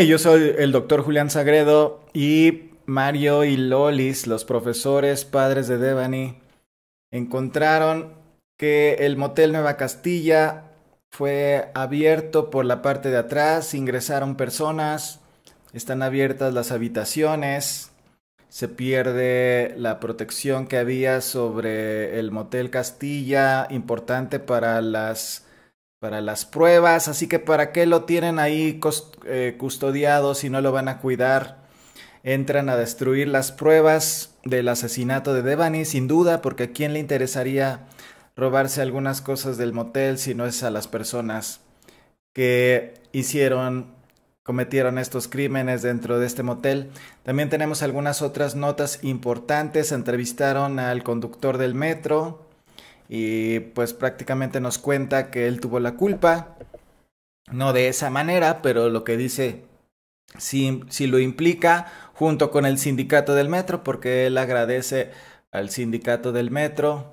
yo soy el doctor Julián Sagredo y Mario y Lolis, los profesores padres de Devani, encontraron que el motel Nueva Castilla fue abierto por la parte de atrás, ingresaron personas, están abiertas las habitaciones, se pierde la protección que había sobre el motel Castilla, importante para las para las pruebas, así que para qué lo tienen ahí eh, custodiado si no lo van a cuidar. Entran a destruir las pruebas del asesinato de Devani, sin duda, porque a quién le interesaría robarse algunas cosas del motel si no es a las personas que hicieron, cometieron estos crímenes dentro de este motel. También tenemos algunas otras notas importantes. Entrevistaron al conductor del metro, y pues prácticamente nos cuenta que él tuvo la culpa, no de esa manera, pero lo que dice si, si lo implica junto con el sindicato del metro, porque él agradece al sindicato del metro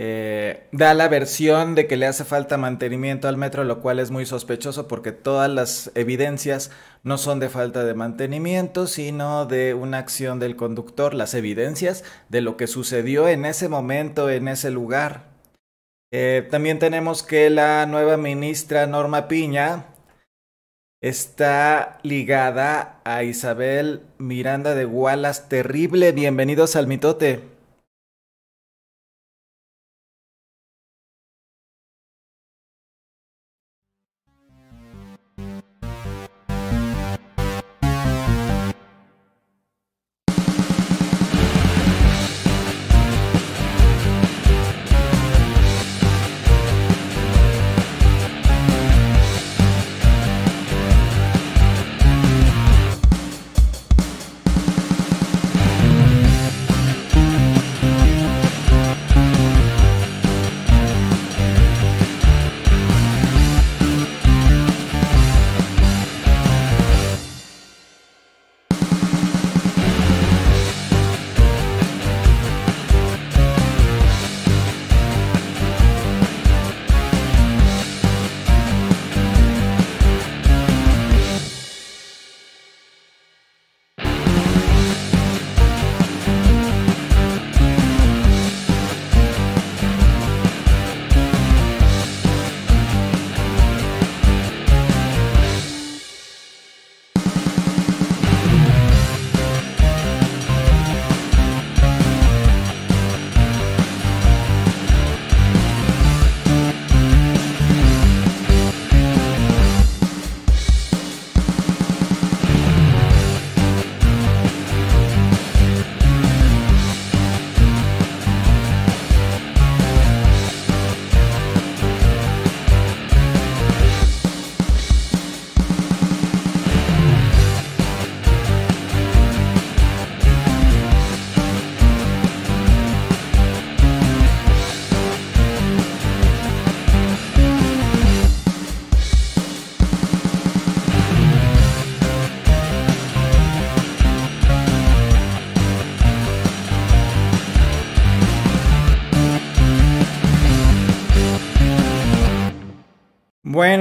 eh, da la versión de que le hace falta mantenimiento al metro, lo cual es muy sospechoso porque todas las evidencias no son de falta de mantenimiento, sino de una acción del conductor, las evidencias de lo que sucedió en ese momento, en ese lugar. Eh, también tenemos que la nueva ministra Norma Piña está ligada a Isabel Miranda de Gualas, Terrible. Bienvenidos al mitote.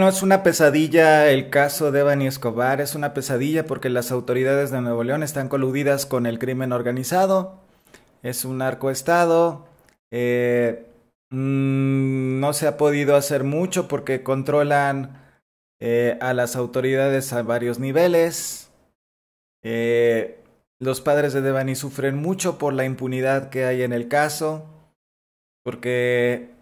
es una pesadilla el caso de Evan Escobar, es una pesadilla porque las autoridades de Nuevo León están coludidas con el crimen organizado, es un estado eh, mm, no se ha podido hacer mucho porque controlan eh, a las autoridades a varios niveles. Eh, los padres de Devani sufren mucho por la impunidad que hay en el caso, porque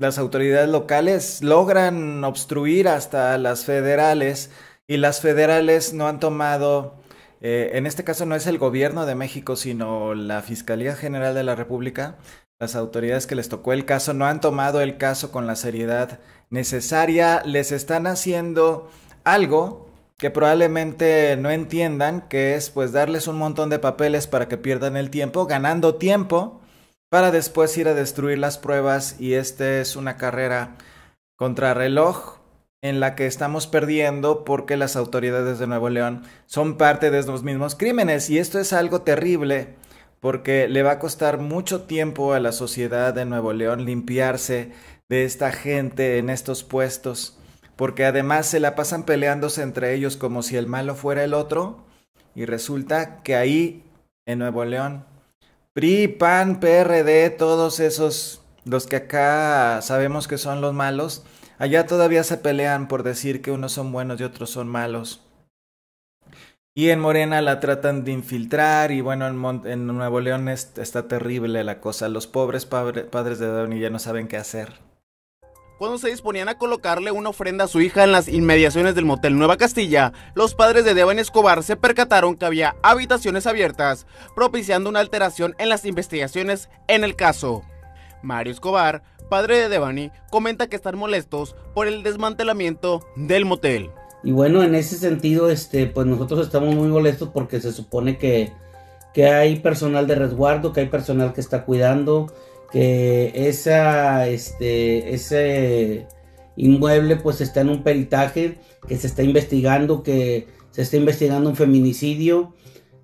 las autoridades locales logran obstruir hasta las federales y las federales no han tomado, eh, en este caso no es el gobierno de México, sino la Fiscalía General de la República, las autoridades que les tocó el caso no han tomado el caso con la seriedad necesaria, les están haciendo algo que probablemente no entiendan, que es pues darles un montón de papeles para que pierdan el tiempo, ganando tiempo para después ir a destruir las pruebas y esta es una carrera contrarreloj en la que estamos perdiendo porque las autoridades de Nuevo León son parte de esos mismos crímenes y esto es algo terrible porque le va a costar mucho tiempo a la sociedad de Nuevo León limpiarse de esta gente en estos puestos porque además se la pasan peleándose entre ellos como si el malo fuera el otro y resulta que ahí en Nuevo León PRI, PAN, PRD, todos esos, los que acá sabemos que son los malos, allá todavía se pelean por decir que unos son buenos y otros son malos. Y en Morena la tratan de infiltrar y bueno, en, Nuevo León está terrible la cosa. Los pobres padres de Downey ya no saben qué hacer. Cuando se disponían a colocarle una ofrenda a su hija en las inmediaciones del motel Nueva Castilla, los padres de Devani Escobar se percataron que había habitaciones abiertas, propiciando una alteración en las investigaciones en el caso. Mario Escobar, padre de Devani, comenta que están molestos por el desmantelamiento del motel. Y bueno, en ese sentido, este, pues nosotros estamos muy molestos porque se supone que, que hay personal de resguardo, que hay personal que está cuidando, que este, ese inmueble pues está en un peritaje que se está investigando, que se está investigando un feminicidio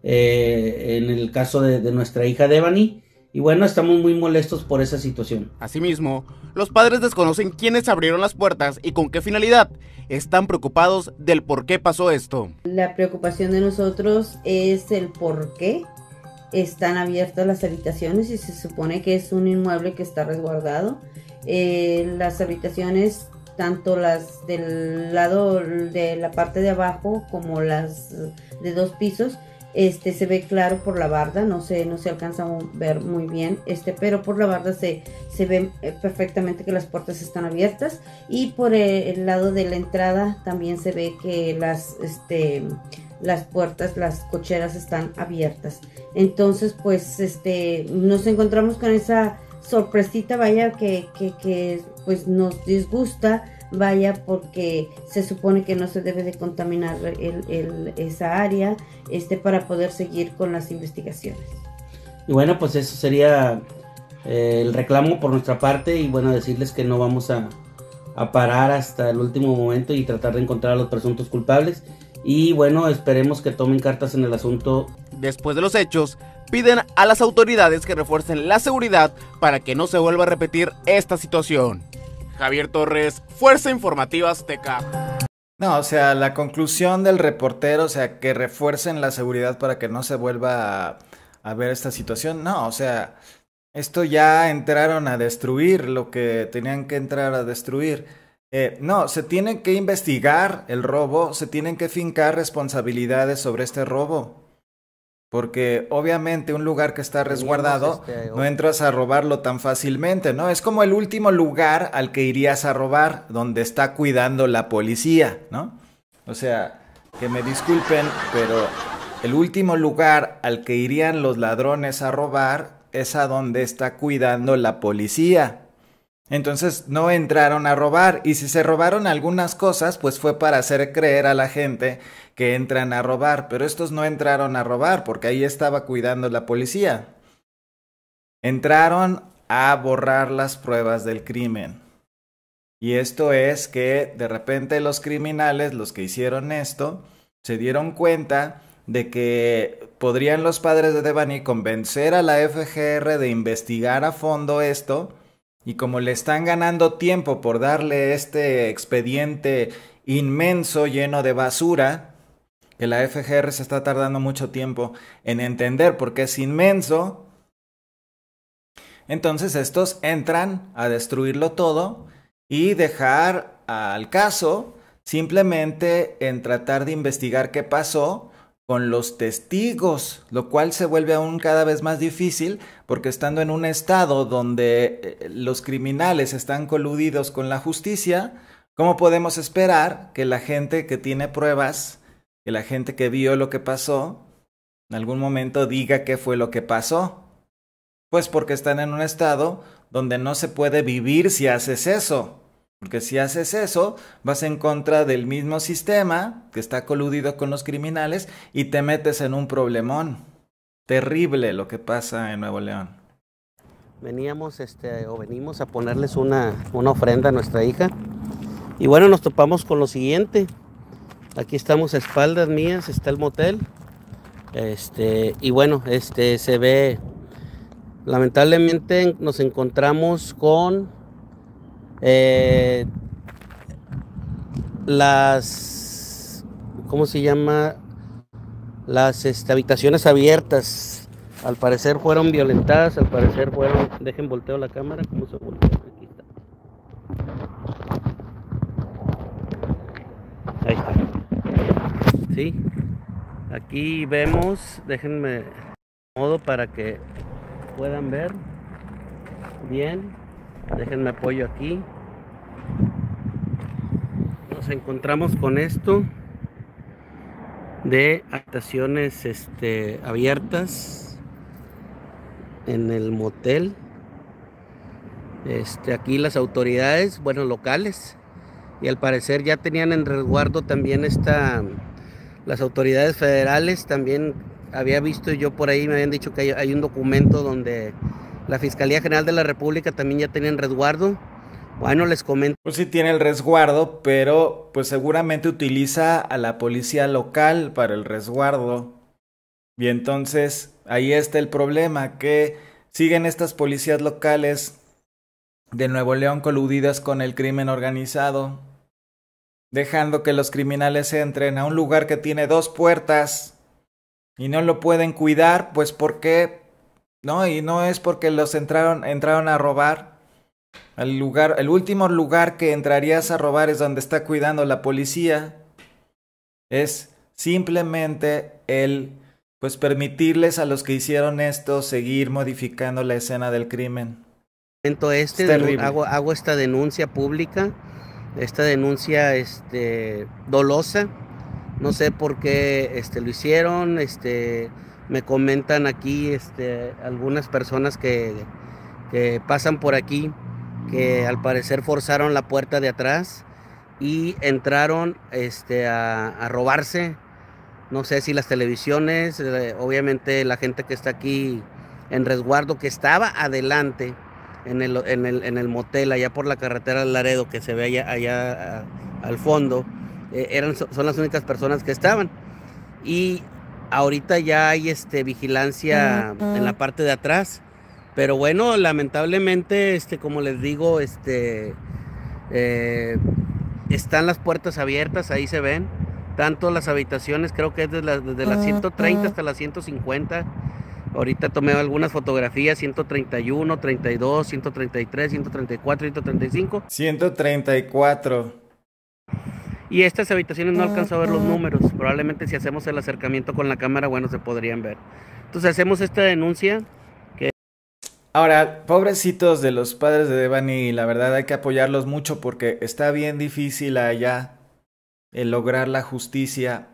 eh, en el caso de, de nuestra hija Devani. Y bueno, estamos muy molestos por esa situación. Asimismo, los padres desconocen quiénes abrieron las puertas y con qué finalidad. Están preocupados del por qué pasó esto. La preocupación de nosotros es el por qué están abiertas las habitaciones y se supone que es un inmueble que está resguardado. Eh, las habitaciones, tanto las del lado de la parte de abajo como las de dos pisos, este se ve claro por la barda, no se, no se alcanza a ver muy bien, este, pero por la barda se, se ve eh, perfectamente que las puertas están abiertas y por el, el lado de la entrada también se ve que las, este, las puertas, las cocheras están abiertas. Entonces, pues, este, nos encontramos con esa sorpresita, vaya, que, pues nos disgusta, vaya, porque se supone que no se debe de contaminar el, esa área, este, para poder seguir con las investigaciones. Y bueno, pues eso sería eh, el reclamo por nuestra parte y bueno, decirles que no vamos a, a parar hasta el último momento y tratar de encontrar a los presuntos culpables y bueno, esperemos que tomen cartas en el asunto. Después de los hechos, piden a las autoridades que refuercen la seguridad para que no se vuelva a repetir esta situación. Javier Torres, Fuerza Informativa Azteca. No, o sea, la conclusión del reportero, o sea, que refuercen la seguridad para que no se vuelva a, a ver esta situación. No, o sea, esto ya entraron a destruir lo que tenían que entrar a destruir. Eh, no, se tiene que investigar el robo, se tienen que fincar responsabilidades sobre este robo. Porque obviamente un lugar que está resguardado este, no entras a robarlo tan fácilmente, ¿no? Es como el último lugar al que irías a robar, donde está cuidando la policía, ¿no? O sea, que me disculpen, pero el último lugar al que irían los ladrones a robar es a donde está cuidando la policía. Entonces no entraron a robar y si se robaron algunas cosas, pues fue para hacer creer a la gente que entran a robar, pero estos no entraron a robar porque ahí estaba cuidando la policía. Entraron a borrar las pruebas del crimen. Y esto es que de repente los criminales, los que hicieron esto, se dieron cuenta de que podrían los padres de Devani convencer a la FGR de investigar a fondo esto y como le están ganando tiempo por darle este expediente inmenso lleno de basura, que la FGR se está tardando mucho tiempo en entender porque es inmenso, entonces estos entran a destruirlo todo y dejar al caso simplemente en tratar de investigar qué pasó con los testigos, lo cual se vuelve aún cada vez más difícil porque estando en un estado donde eh, los criminales están coludidos con la justicia, ¿cómo podemos esperar que la gente que tiene pruebas, que la gente que vio lo que pasó, en algún momento diga qué fue lo que pasó? Pues porque están en un estado donde no se puede vivir si haces eso. Porque si haces eso, vas en contra del mismo sistema que está coludido con los criminales y te metes en un problemón. Terrible lo que pasa en Nuevo León. Veníamos este, o venimos a ponerles una, una ofrenda a nuestra hija. Y bueno, nos topamos con lo siguiente. Aquí estamos a espaldas mías, está el motel. Este, y bueno, este se ve. Lamentablemente nos encontramos con eh, las, ¿cómo se llama? Las este, habitaciones abiertas, al parecer fueron violentadas, al parecer fueron, dejen volteo la cámara, ¿cómo se voltea? Aquí está. Ahí está. Sí, aquí vemos, déjenme modo para que puedan ver bien Dejenme apoyo aquí nos encontramos con esto de habitaciones este, abiertas en el motel este, aquí las autoridades bueno locales y al parecer ya tenían en resguardo también esta las autoridades federales también había visto yo por ahí me habían dicho que hay un documento donde la Fiscalía General de la República también ya tenían resguardo. Bueno, les comento. Pues sí tiene el resguardo, pero pues seguramente utiliza a la policía local para el resguardo. Y entonces ahí está el problema, que siguen estas policías locales de Nuevo León coludidas con el crimen organizado, dejando que los criminales entren a un lugar que tiene dos puertas y no lo pueden cuidar, pues ¿por qué? No, y no es porque los entraron, entraron a robar. El, lugar, el último lugar que entrarías a robar es donde está cuidando la policía. Es simplemente el pues permitirles a los que hicieron esto seguir modificando la escena del crimen. Este, hago, hago esta denuncia pública, esta denuncia este dolosa. No sé por qué este lo hicieron, este me comentan aquí este, algunas personas que, pasan por aquí, que al parecer forzaron la puerta de atrás y entraron este, a, robarse, no sé si las televisiones, eh, obviamente la gente que está aquí en resguardo, que estaba adelante en el, en el, motel, allá por la carretera de Laredo, que se ve allá, allá al fondo, eh, eran, son las únicas personas que estaban. Y ahorita ya hay este, vigilancia en la parte de atrás. Pero bueno, lamentablemente, este, como les digo, este, eh, están las puertas abiertas, ahí se ven. Tanto las habitaciones, creo que es desde, las 130 hasta las 150. Ahorita tomé algunas fotografías, 131, 32, 133, 134, 135. 134. Y estas habitaciones no alcanzó a ver los números. Probablemente si hacemos el acercamiento con la cámara, bueno, se podrían ver. Entonces hacemos esta denuncia. Que... Ahora, pobrecitos de los padres de Devani, la verdad hay que apoyarlos mucho porque está bien difícil allá el eh, lograr la justicia.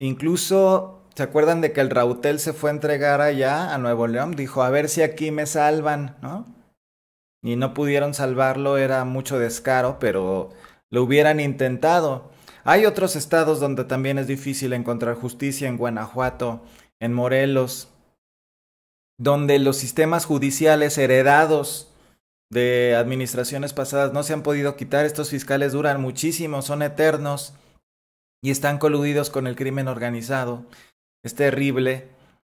Incluso, ¿se acuerdan de que el Rautel se fue a entregar allá a Nuevo León? Dijo, a ver si aquí me salvan, ¿no? Y no pudieron salvarlo, era mucho descaro, pero lo hubieran intentado. Hay otros estados donde también es difícil encontrar justicia, en Guanajuato, en Morelos, donde los sistemas judiciales heredados de administraciones pasadas no se han podido quitar. Estos fiscales duran muchísimo, son eternos y están coludidos con el crimen organizado. Es terrible.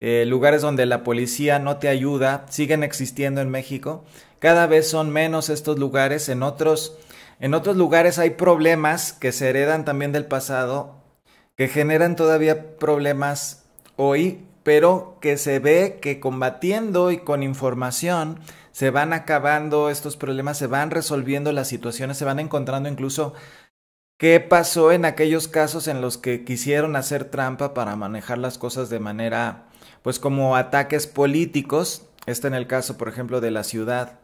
Eh, lugares donde la policía no te ayuda siguen existiendo en México. Cada vez son menos estos lugares. En otros en otros lugares hay problemas que se heredan también del pasado, que generan todavía problemas hoy, pero que se ve que combatiendo y con información se van acabando estos problemas, se van resolviendo las situaciones, se van encontrando incluso qué pasó en aquellos casos en los que quisieron hacer trampa para manejar las cosas de manera, pues como ataques políticos, está en el caso, por ejemplo, de la ciudad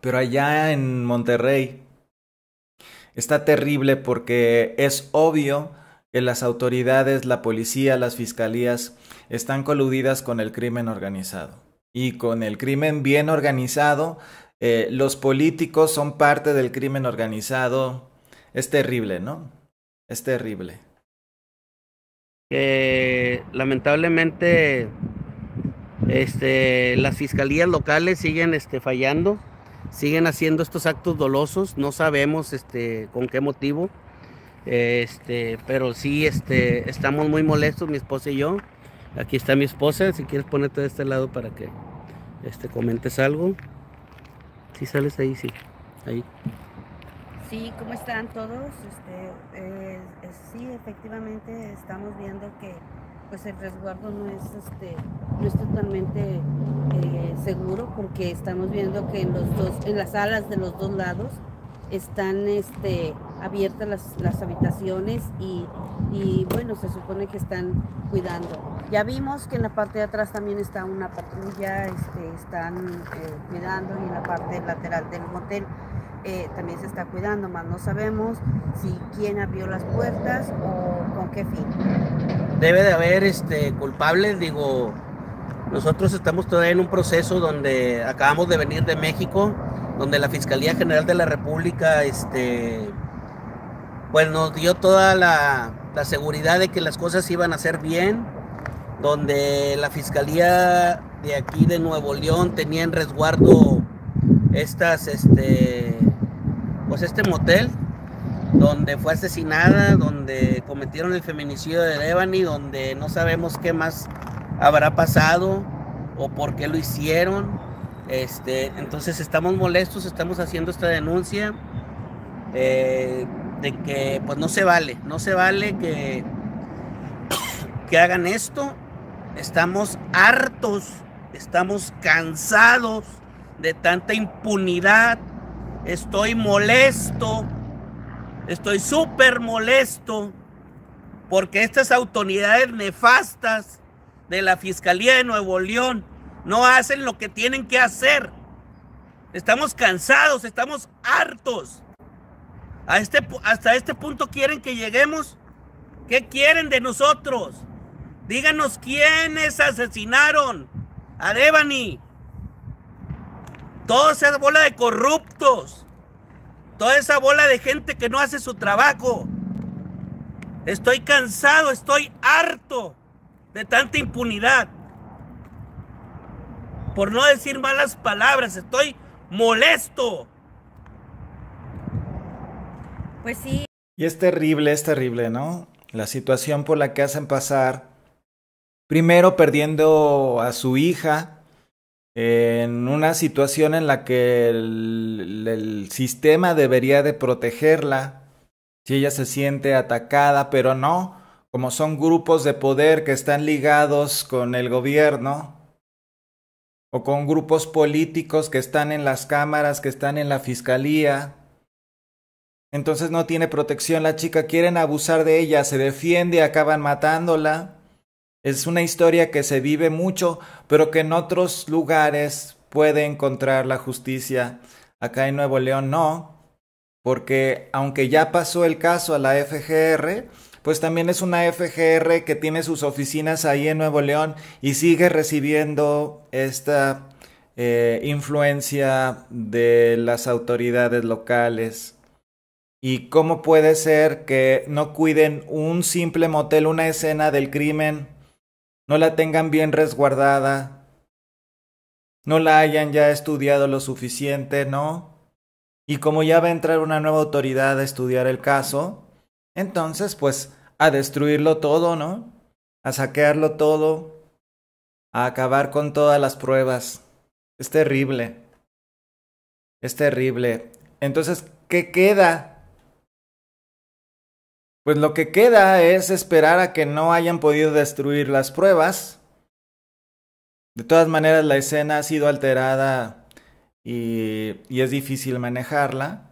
pero allá en Monterrey está terrible porque es obvio que las autoridades, la policía, las fiscalías están coludidas con el crimen organizado. Y con el crimen bien organizado, eh, los políticos son parte del crimen organizado. Es terrible, ¿no? Es terrible. lamentablemente, este, las fiscalías locales siguen este, fallando siguen haciendo estos actos dolosos, no sabemos este, con qué motivo, este, pero sí este, estamos muy molestos, mi esposa y yo. Aquí está mi esposa, si quieres ponerte de este lado para que este, comentes algo. Si sales ahí, sí, ahí. Sí, ¿cómo están todos? Este, eh, eh, sí, efectivamente estamos viendo que pues el resguardo no es, este, es totalmente eh, seguro porque estamos viendo que en, los dos, en las alas de los dos lados están este, abiertas las, habitaciones y, bueno, se supone que están cuidando. Ya vimos que en la parte de atrás también está una patrulla, este, están eh, cuidando y en la parte lateral del motel. Eh, también se está cuidando, más no sabemos si quién abrió las puertas o con qué fin. Debe de haber este, culpables, digo, nosotros estamos todavía en un proceso donde acabamos de venir de México, donde la Fiscalía General de la República este, pues nos dio toda la, seguridad de que las cosas iban a ser bien, donde la Fiscalía de aquí de Nuevo León tenía en resguardo estas este, pues este motel donde fue asesinada, donde cometieron el feminicidio de Devani, donde no sabemos qué más habrá pasado o por qué lo hicieron. Este, entonces estamos molestos, estamos haciendo esta denuncia eh, de que pues no se vale, no se vale que, que hagan esto. Estamos hartos, estamos cansados de tanta impunidad, Estoy molesto. Estoy súper molesto porque estas autoridades nefastas de la Fiscalía de Nuevo León no hacen lo que tienen que hacer. Estamos cansados, estamos hartos. A este, hasta este punto quieren que lleguemos. ¿Qué quieren de nosotros? Díganos quiénes asesinaron a Devani, Toda esa bola de corruptos. Toda esa bola de gente que no hace su trabajo. Estoy cansado, estoy harto de tanta impunidad. Por no decir malas palabras, estoy molesto. Pues sí. Y es terrible, es terrible, ¿no? La situación por la que hacen pasar. Primero perdiendo a su hija, en una situación en la que el, sistema debería de protegerla, si ella se siente atacada, pero no, como son grupos de poder que están ligados con el gobierno o con grupos políticos que están en las cámaras, que están en la fiscalía. Entonces no tiene protección la chica, quieren abusar de ella, se defiende, acaban matándola. Es una historia que se vive mucho, pero que en otros lugares puede encontrar la justicia. Acá en Nuevo León no, porque aunque ya pasó el caso a la FGR, pues también es una FGR que tiene sus oficinas ahí en Nuevo León y sigue recibiendo esta eh, influencia de las autoridades locales. ¿Y cómo puede ser que no cuiden un simple motel, una escena del crimen no la tengan bien resguardada, no la hayan ya estudiado lo suficiente, ¿no? Y como ya va a entrar una nueva autoridad a estudiar el caso, entonces pues a destruirlo todo, ¿no? A saquearlo todo, a acabar con todas las pruebas. Es terrible. Es terrible. Entonces, ¿qué queda pues lo que queda es esperar a que no hayan podido destruir las pruebas. De todas maneras, la escena ha sido alterada y, es difícil manejarla.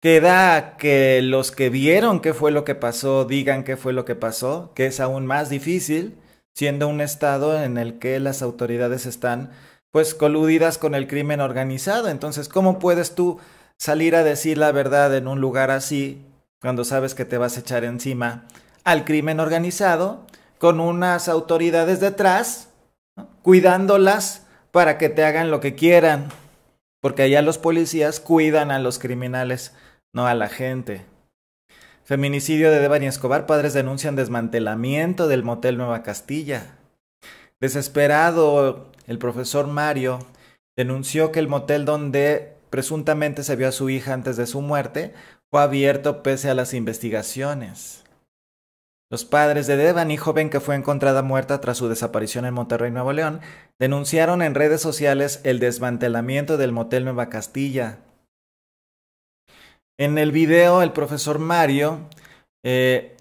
Queda que los que vieron qué fue lo que pasó digan qué fue lo que pasó, que es aún más difícil, siendo un estado en el que las autoridades están pues coludidas con el crimen organizado. Entonces, ¿cómo puedes tú salir a decir la verdad en un lugar así cuando sabes que te vas a echar encima al crimen organizado con unas autoridades detrás, cuidándolas para que te hagan lo que quieran, porque allá los policías cuidan a los criminales, no a la gente. Feminicidio de Deban y Escobar, padres denuncian desmantelamiento del motel Nueva Castilla. Desesperado, el profesor Mario denunció que el motel donde presuntamente se vio a su hija antes de su muerte fue abierto pese a las investigaciones. Los padres de y joven que fue encontrada muerta tras su desaparición en Monterrey, Nuevo León, denunciaron en redes sociales el desmantelamiento del motel Nueva Castilla. En el video, el profesor Mario eh,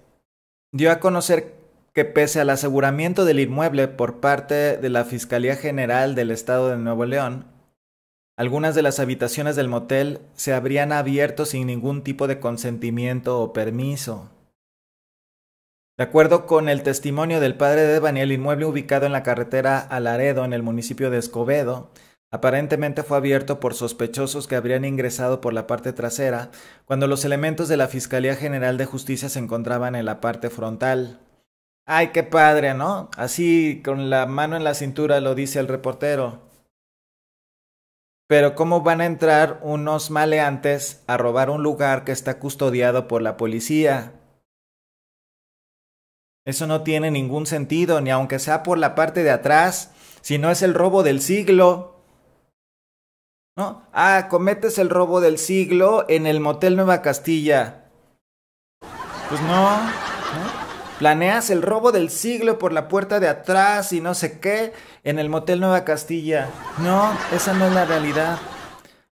dio a conocer que pese al aseguramiento del inmueble por parte de la Fiscalía General del Estado de Nuevo León, algunas de las habitaciones del motel se habrían abierto sin ningún tipo de consentimiento o permiso. De acuerdo con el testimonio del padre de Daniel, el inmueble ubicado en la carretera Alaredo, en el municipio de Escobedo, aparentemente fue abierto por sospechosos que habrían ingresado por la parte trasera cuando los elementos de la Fiscalía General de Justicia se encontraban en la parte frontal. ¡Ay, qué padre, ¿no? Así, con la mano en la cintura, lo dice el reportero. Pero ¿cómo van a entrar unos maleantes a robar un lugar que está custodiado por la policía? Eso no tiene ningún sentido, ni aunque sea por la parte de atrás, si no es el robo del siglo. ¿No? Ah, cometes el robo del siglo en el Motel Nueva Castilla. Pues no. ¿no? Planeas el robo del siglo por la puerta de atrás y no sé qué en el Motel Nueva Castilla. No, esa no es la realidad.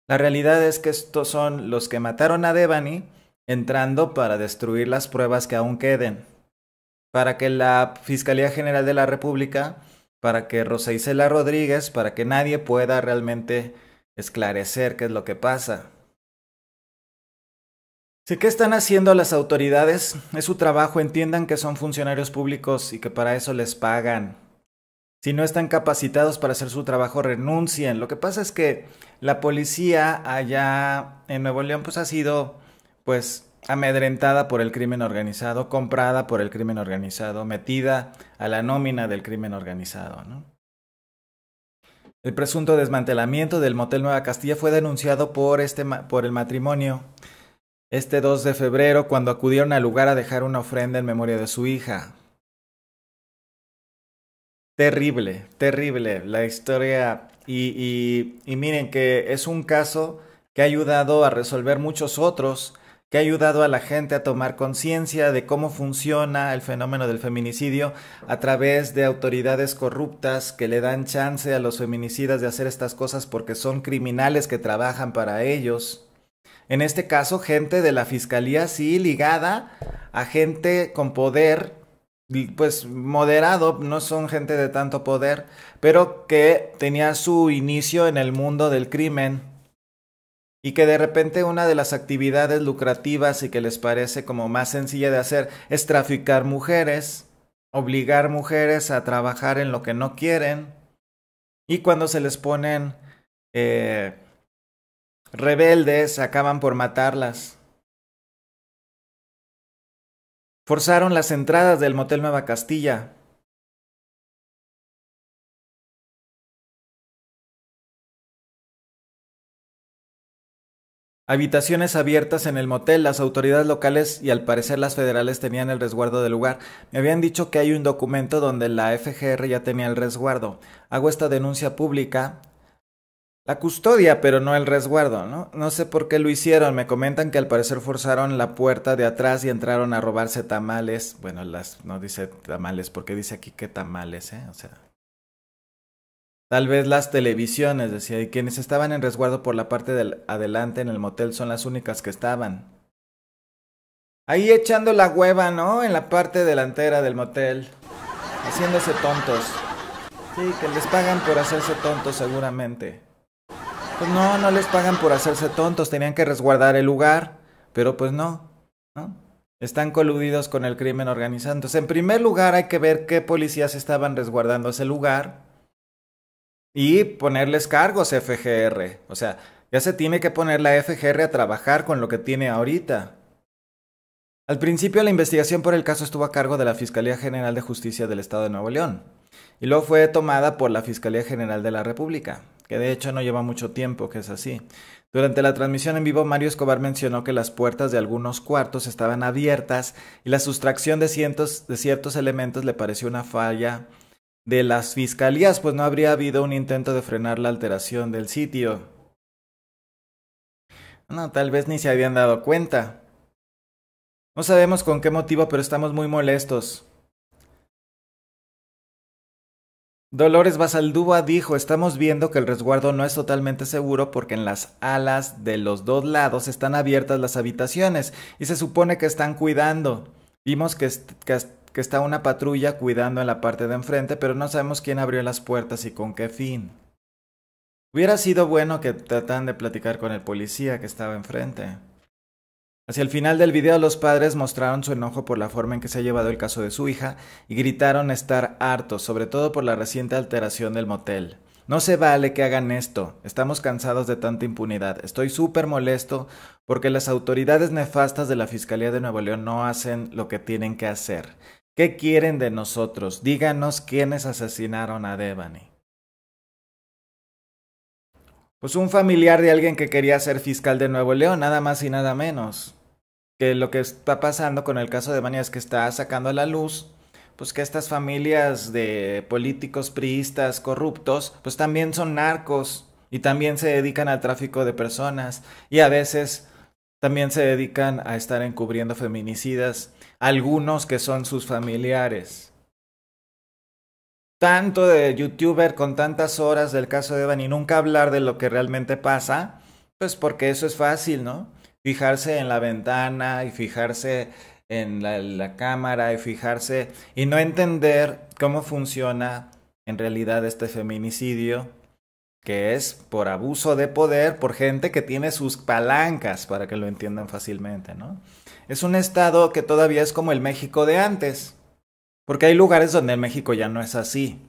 La realidad es que estos son los que mataron a Devani entrando para destruir las pruebas que aún queden. Para que la Fiscalía General de la República, para que Rosa Isela Rodríguez, para que nadie pueda realmente esclarecer qué es lo que pasa qué están haciendo las autoridades, es su trabajo, entiendan que son funcionarios públicos y que para eso les pagan. Si no están capacitados para hacer su trabajo, renuncien. Lo que pasa es que la policía allá en Nuevo León pues ha sido pues amedrentada por el crimen organizado, comprada por el crimen organizado, metida a la nómina del crimen organizado, El presunto desmantelamiento del motel Nueva Castilla fue denunciado por, este, por el matrimonio este 2 de febrero cuando acudieron al lugar a dejar una ofrenda en memoria de su hija. Terrible, terrible la historia y, y, y, miren que es un caso que ha ayudado a resolver muchos otros, que ha ayudado a la gente a tomar conciencia de cómo funciona el fenómeno del feminicidio a través de autoridades corruptas que le dan chance a los feminicidas de hacer estas cosas porque son criminales que trabajan para ellos. En este caso, gente de la fiscalía sí ligada a gente con poder, pues moderado, no son gente de tanto poder, pero que tenía su inicio en el mundo del crimen y que de repente una de las actividades lucrativas y que les parece como más sencilla de hacer es traficar mujeres, obligar mujeres a trabajar en lo que no quieren y cuando se les ponen... Eh, rebeldes acaban por matarlas. Forzaron las entradas del Motel Nueva Castilla. Habitaciones abiertas en el motel, las autoridades locales y al parecer las federales tenían el resguardo del lugar. Me habían dicho que hay un documento donde la FGR ya tenía el resguardo. Hago esta denuncia pública la custodia, pero no el resguardo, ¿no? No sé por qué lo hicieron. Me comentan que al parecer forzaron la puerta de atrás y entraron a robarse tamales. Bueno, las no dice tamales, porque dice aquí que tamales, ¿eh? O sea. Tal vez las televisiones, decía, y quienes estaban en resguardo por la parte del adelante en el motel son las únicas que estaban. Ahí echando la hueva, ¿no? En la parte delantera del motel. Haciéndose tontos. Sí, que les pagan por hacerse tontos seguramente. Pues no, no les pagan por hacerse tontos, tenían que resguardar el lugar, pero pues no, ¿no? Están coludidos con el crimen organizado. Entonces, en primer lugar, hay que ver qué policías estaban resguardando ese lugar y ponerles cargos FGR. O sea, ya se tiene que poner la FGR a trabajar con lo que tiene ahorita. Al principio la investigación por el caso estuvo a cargo de la Fiscalía General de Justicia del Estado de Nuevo León y luego fue tomada por la Fiscalía General de la República que de hecho no lleva mucho tiempo que es así. Durante la transmisión en vivo, Mario Escobar mencionó que las puertas de algunos cuartos estaban abiertas y la sustracción de, cientos, de ciertos elementos le pareció una falla de las fiscalías, pues no habría habido un intento de frenar la alteración del sitio. No, tal vez ni se habían dado cuenta. No sabemos con qué motivo, pero estamos muy molestos. Dolores Basaldúa dijo, estamos viendo que el resguardo no es totalmente seguro porque en las alas de los dos lados están abiertas las habitaciones y se supone que están cuidando. Vimos que, está una patrulla cuidando en la parte de enfrente, pero no sabemos quién abrió las puertas y con qué fin. Hubiera sido bueno que tratan de platicar con el policía que estaba enfrente. Hacia el final del video los padres mostraron su enojo por la forma en que se ha llevado el caso de su hija y gritaron estar hartos, sobre todo por la reciente alteración del motel. No se vale que hagan esto, estamos cansados de tanta impunidad, estoy súper molesto porque las autoridades nefastas de la Fiscalía de Nuevo León no hacen lo que tienen que hacer. ¿Qué quieren de nosotros? Díganos quiénes asesinaron a Devani pues un familiar de alguien que quería ser fiscal de Nuevo León, nada más y nada menos. Que lo que está pasando con el caso de Bania es que está sacando a la luz, pues que estas familias de políticos priistas corruptos, pues también son narcos y también se dedican al tráfico de personas y a veces también se dedican a estar encubriendo feminicidas, algunos que son sus familiares tanto de youtuber con tantas horas del caso de Evan y nunca hablar de lo que realmente pasa, pues porque eso es fácil, ¿no? Fijarse en la ventana y fijarse en la, la cámara y fijarse y no entender cómo funciona en realidad este feminicidio, que es por abuso de poder, por gente que tiene sus palancas, para que lo entiendan fácilmente, ¿no? Es un estado que todavía es como el México de antes, porque hay lugares donde en México ya no es así.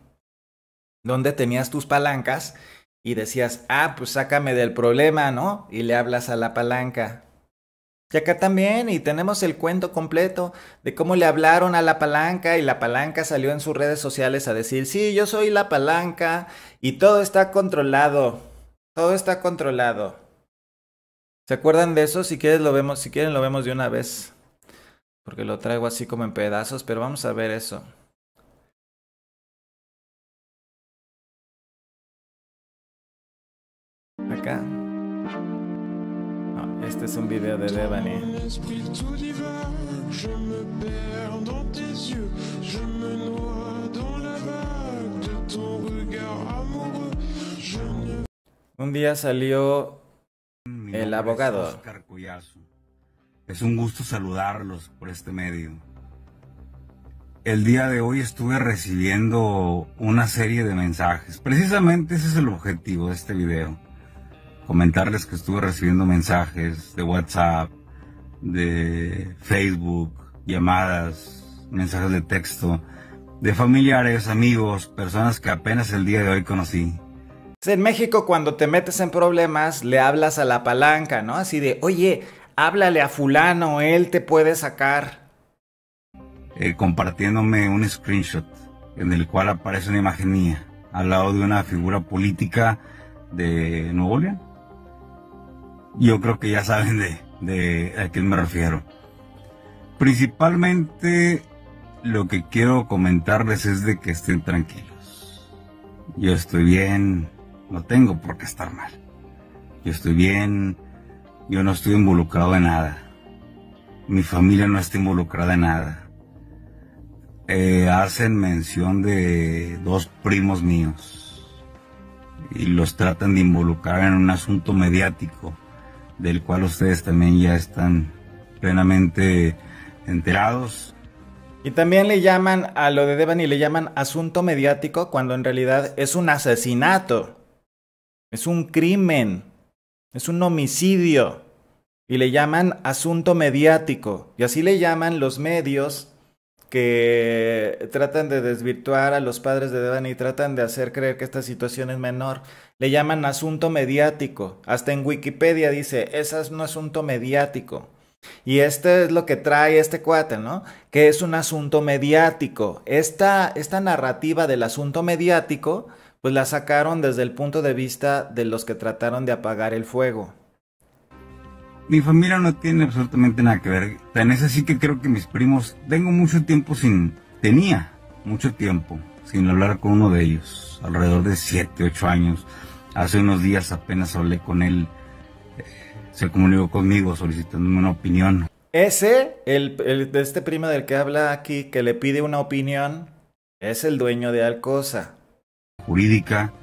Donde tenías tus palancas y decías, ah, pues sácame del problema, ¿no? Y le hablas a la palanca. Y acá también, y tenemos el cuento completo de cómo le hablaron a la palanca y la palanca salió en sus redes sociales a decir, sí, yo soy la palanca y todo está controlado, todo está controlado. ¿Se acuerdan de eso? Si quieres lo vemos, si quieren lo vemos de una vez. Porque lo traigo así como en pedazos, pero vamos a ver eso. Acá. este es un video de Devani. Un día salió el abogado. Es un gusto saludarlos por este medio. El día de hoy estuve recibiendo una serie de mensajes. Precisamente ese es el objetivo de este video. Comentarles que estuve recibiendo mensajes de WhatsApp, de Facebook, llamadas, mensajes de texto, de familiares, amigos, personas que apenas el día de hoy conocí. En México cuando te metes en problemas le hablas a la palanca, ¿no? Así de, oye, háblale a fulano, él te puede sacar. Eh, compartiéndome un screenshot en el cual aparece una imagen mía al lado de una figura política de Nuevo León. Yo creo que ya saben de, de a quién me refiero. Principalmente lo que quiero comentarles es de que estén tranquilos. Yo estoy bien, no tengo por qué estar mal. Yo estoy bien, yo no estoy involucrado en nada. Mi familia no está involucrada en nada. Eh, hacen mención de dos primos míos y los tratan de involucrar en un asunto mediático del cual ustedes también ya están plenamente enterados. Y también le llaman a lo de y le llaman asunto mediático cuando en realidad es un asesinato, es un crimen. Es un homicidio. Y le llaman asunto mediático. Y así le llaman los medios que tratan de desvirtuar a los padres de Devani y tratan de hacer creer que esta situación es menor. Le llaman asunto mediático. Hasta en Wikipedia dice, ese es un asunto mediático. Y este es lo que trae este cuate, ¿no? Que es un asunto mediático. Esta, esta narrativa del asunto mediático pues la sacaron desde el punto de vista de los que trataron de apagar el fuego. Mi familia no tiene absolutamente nada que ver. Tan es así que creo que mis primos, tengo mucho tiempo sin, tenía mucho tiempo sin hablar con uno de ellos, alrededor de 7, 8 años. Hace unos días apenas hablé con él, eh, se comunicó conmigo solicitándome una opinión. Ese, el, el, este primo del que habla aquí, que le pide una opinión, es el dueño de Alcosa jurídica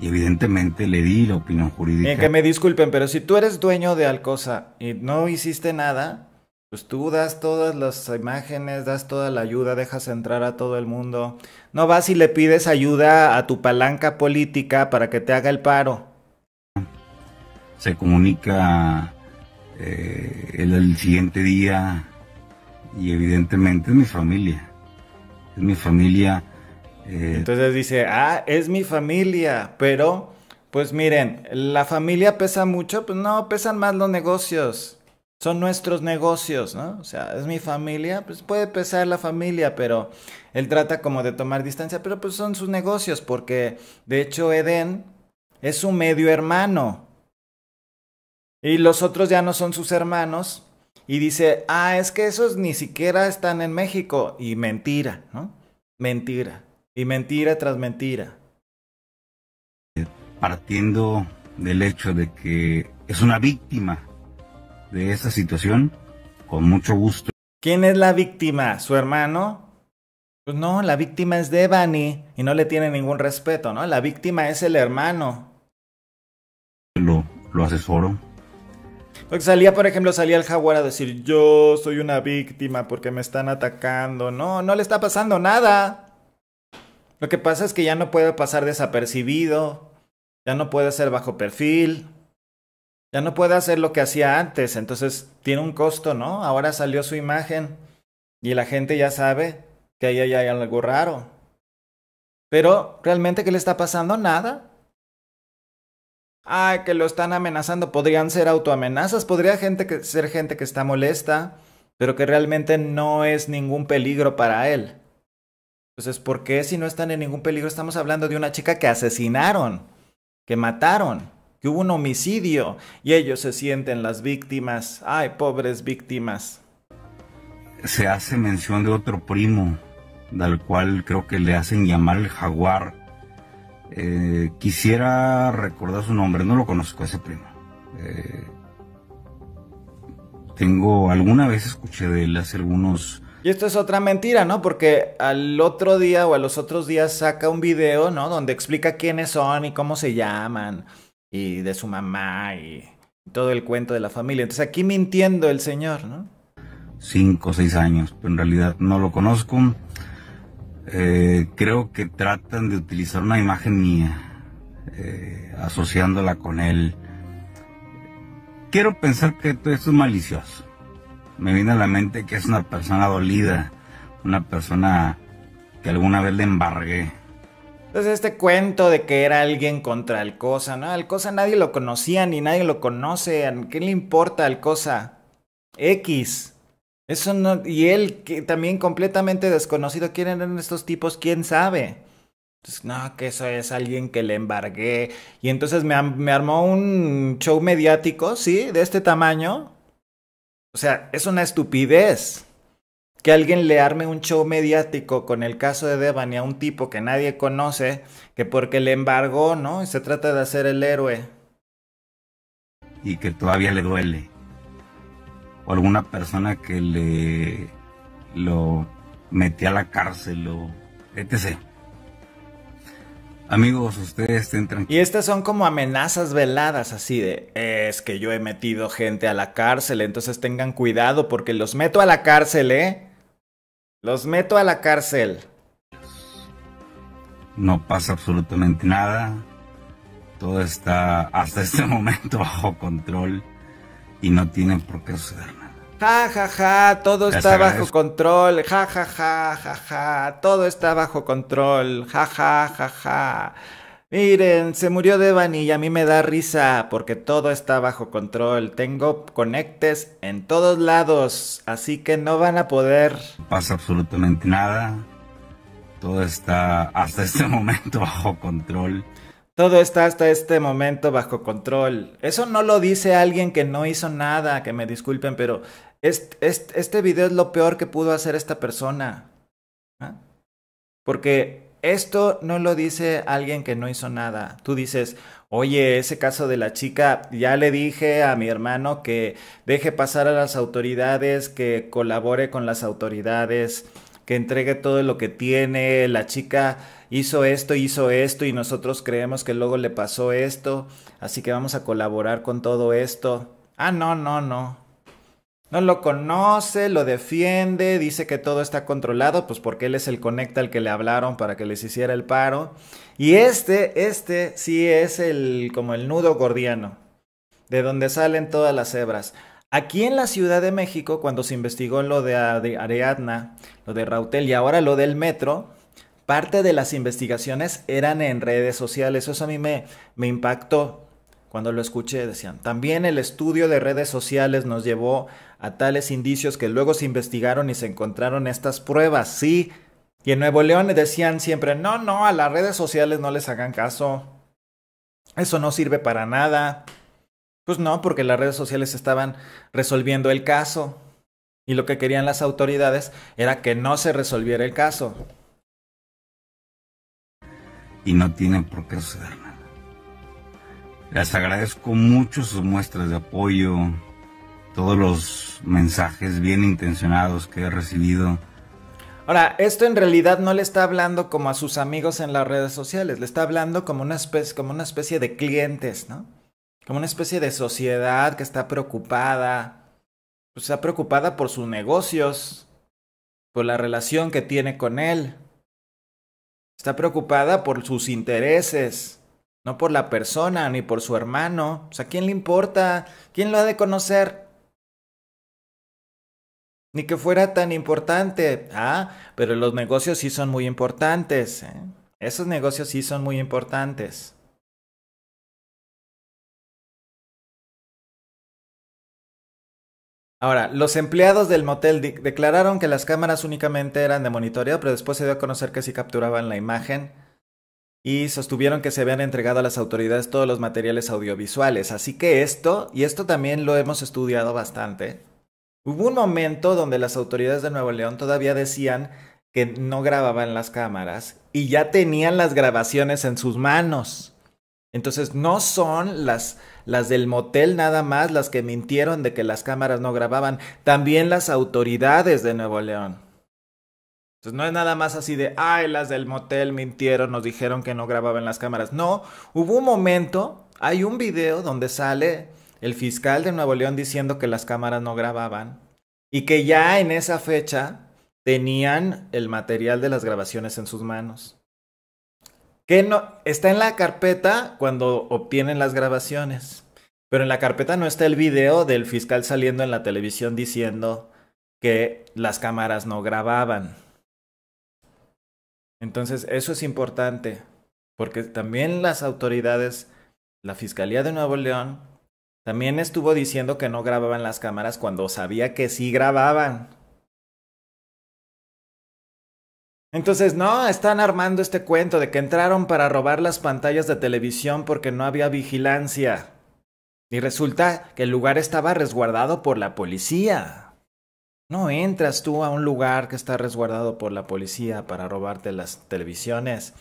y evidentemente le di la opinión jurídica. bien que me disculpen, pero si tú eres dueño de Alcosa y no hiciste nada, pues tú das todas las imágenes, das toda la ayuda, dejas entrar a todo el mundo. No vas y le pides ayuda a tu palanca política para que te haga el paro. Se comunica eh, el siguiente día y evidentemente es mi familia. Es mi familia eh, Entonces dice, ah, es mi familia, pero pues miren, la familia pesa mucho, pues no, pesan más los negocios. Son nuestros negocios, ¿no? O sea, es mi familia, pues puede pesar la familia, pero él trata como de tomar distancia, pero pues son sus negocios, porque de hecho Edén es su medio hermano. Y los otros ya no son sus hermanos. Y dice, ah, es que esos ni siquiera están en México. Y mentira, ¿no? Mentira. Y mentira tras mentira. Partiendo del hecho de que es una víctima de esa situación, con mucho gusto. ¿Quién es la víctima? ¿Su hermano? Pues no, la víctima es Devani y no le tiene ningún respeto, ¿no? La víctima es el hermano. Lo, lo asesoro. Porque salía, por ejemplo, salía el jaguar a decir, yo soy una víctima porque me están atacando. No, no le está pasando nada. Lo que pasa es que ya no puede pasar desapercibido, ya no puede ser bajo perfil, ya no puede hacer lo que hacía antes, entonces tiene un costo, ¿no? Ahora salió su imagen y la gente ya sabe que ahí hay algo raro. Pero, ¿realmente qué le está pasando? Nada. Ah, que lo están amenazando. Podrían ser autoamenazas, podría gente que, ser gente que está molesta, pero que realmente no es ningún peligro para él. Entonces, ¿por qué si no están en ningún peligro? Estamos hablando de una chica que asesinaron, que mataron, que hubo un homicidio y ellos se sienten las víctimas. Ay, pobres víctimas. Se hace mención de otro primo, del cual creo que le hacen llamar el jaguar. Eh, quisiera recordar su nombre, no lo conozco ese primo. Eh, tengo, alguna vez escuché de él hace algunos y esto es otra mentira, ¿no? Porque al otro día o a los otros días saca un video, ¿no? Donde explica quiénes son y cómo se llaman y de su mamá y todo el cuento de la familia. Entonces aquí mintiendo el señor, ¿no? Cinco o seis años, pero en realidad no lo conozco. Eh, creo que tratan de utilizar una imagen mía, eh, asociándola con él. Quiero pensar que esto es malicioso me viene a la mente que es una persona dolida, una persona que alguna vez le embargué. Entonces este cuento de que era alguien contra Alcosa, ¿no? Alcosa nadie lo conocía ni nadie lo conoce, qué le importa Alcosa? X. Eso no y él que también completamente desconocido, ¿quién eran estos tipos? ¿Quién sabe? Pues, no, que eso es alguien que le embargué. Y entonces me, me armó un show mediático, ¿sí? De este tamaño o sea, es una estupidez que alguien le arme un show mediático con el caso de Devani a un tipo que nadie conoce, que porque le embargó, ¿no? Y se trata de hacer el héroe. Y que todavía le duele. O alguna persona que le lo metía a la cárcel o etc. Amigos, ustedes estén tranquilos. Y estas son como amenazas veladas, así de, es que yo he metido gente a la cárcel, entonces tengan cuidado porque los meto a la cárcel, ¿eh? Los meto a la cárcel. No pasa absolutamente nada. Todo está hasta este momento bajo control y no tienen por qué suceder. Ja, ja, ja, todo está bajo control. Ja, ja, ja, ja, ja, todo está bajo control. Ja, ja, ja, ja. Miren, se murió Devan y a mí me da risa porque todo está bajo control. Tengo conectes en todos lados, así que no van a poder. No Pasa absolutamente nada. Todo está hasta este momento bajo control. Todo está hasta este momento bajo control. Eso no lo dice alguien que no hizo nada, que me disculpen, pero este, video es lo peor que pudo hacer esta persona. ¿ah? Porque esto no lo dice alguien que no hizo nada. Tú dices, oye, ese caso de la chica, ya le dije a mi hermano que deje pasar a las autoridades, que colabore con las autoridades, que entregue todo lo que tiene. La chica hizo esto, hizo esto y nosotros creemos que luego le pasó esto. Así que vamos a colaborar con todo esto. Ah, no, no, no lo conoce, lo defiende, dice que todo está controlado, pues porque él es el conecta al que le hablaron para que les hiciera el paro. Y este, este sí es el como el nudo gordiano, de donde salen todas las hebras. Aquí en la Ciudad de México, cuando se investigó lo de Ariadna, lo de Rautel y ahora lo del metro, parte de las investigaciones eran en redes sociales. Eso a mí me, me impactó. Cuando lo escuché decían, también el estudio de redes sociales nos llevó a tales indicios que luego se investigaron y se encontraron estas pruebas, sí. Y en Nuevo León decían siempre, no, no, a las redes sociales no les hagan caso. Eso no sirve para nada. Pues no, porque las redes sociales estaban resolviendo el caso. Y lo que querían las autoridades era que no se resolviera el caso. Y no tienen por qué hacerlo. Les agradezco mucho sus muestras de apoyo, todos los mensajes bien intencionados que he recibido. Ahora, esto en realidad no le está hablando como a sus amigos en las redes sociales, le está hablando como una especie, como una especie de clientes, ¿no? Como una especie de sociedad que está preocupada, pues está preocupada por sus negocios, por la relación que tiene con él, está preocupada por sus intereses, no por la persona, ni por su hermano. O sea, ¿quién le importa? ¿Quién lo ha de conocer? Ni que fuera tan importante. Ah, pero los negocios sí son muy importantes. ¿eh? Esos negocios sí son muy importantes. Ahora, los empleados del motel declararon que las cámaras únicamente eran de monitoreo, pero después se dio a conocer que sí capturaban la imagen y sostuvieron que se habían entregado a las autoridades todos los materiales audiovisuales. Así que esto, y esto también lo hemos estudiado bastante, hubo un momento donde las autoridades de Nuevo León todavía decían que no grababan las cámaras y ya tenían las grabaciones en sus manos. Entonces no son las, las del motel nada más las que mintieron de que las cámaras no grababan, también las autoridades de Nuevo León no es nada más así de, ay, las del motel mintieron, nos dijeron que no grababan las cámaras. No, hubo un momento, hay un video donde sale el fiscal de Nuevo León diciendo que las cámaras no grababan y que ya en esa fecha tenían el material de las grabaciones en sus manos. Que no está en la carpeta cuando obtienen las grabaciones, pero en la carpeta no está el video del fiscal saliendo en la televisión diciendo que las cámaras no grababan. Entonces, eso es importante, porque también las autoridades, la Fiscalía de Nuevo León, también estuvo diciendo que no grababan las cámaras cuando sabía que sí grababan. Entonces, no, están armando este cuento de que entraron para robar las pantallas de televisión porque no había vigilancia. Y resulta que el lugar estaba resguardado por la policía. No entras tú a un lugar que está resguardado por la policía para robarte las televisiones.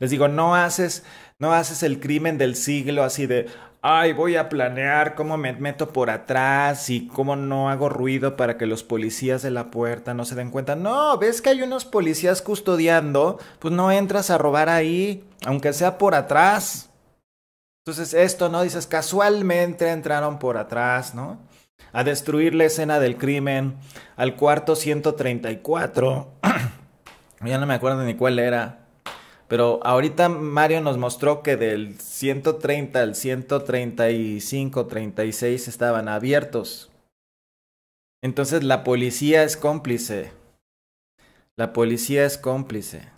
Les digo, no haces, no haces el crimen del siglo así de, ay, voy a planear cómo me meto por atrás y cómo no hago ruido para que los policías de la puerta no se den cuenta. No, ves que hay unos policías custodiando, pues no entras a robar ahí, aunque sea por atrás. Entonces esto, ¿no? Dices, casualmente entraron por atrás, ¿no? a destruir la escena del crimen, al cuarto 134, ya no me acuerdo ni cuál era, pero ahorita Mario nos mostró que del 130 al 135, 36 estaban abiertos. Entonces la policía es cómplice. La policía es cómplice.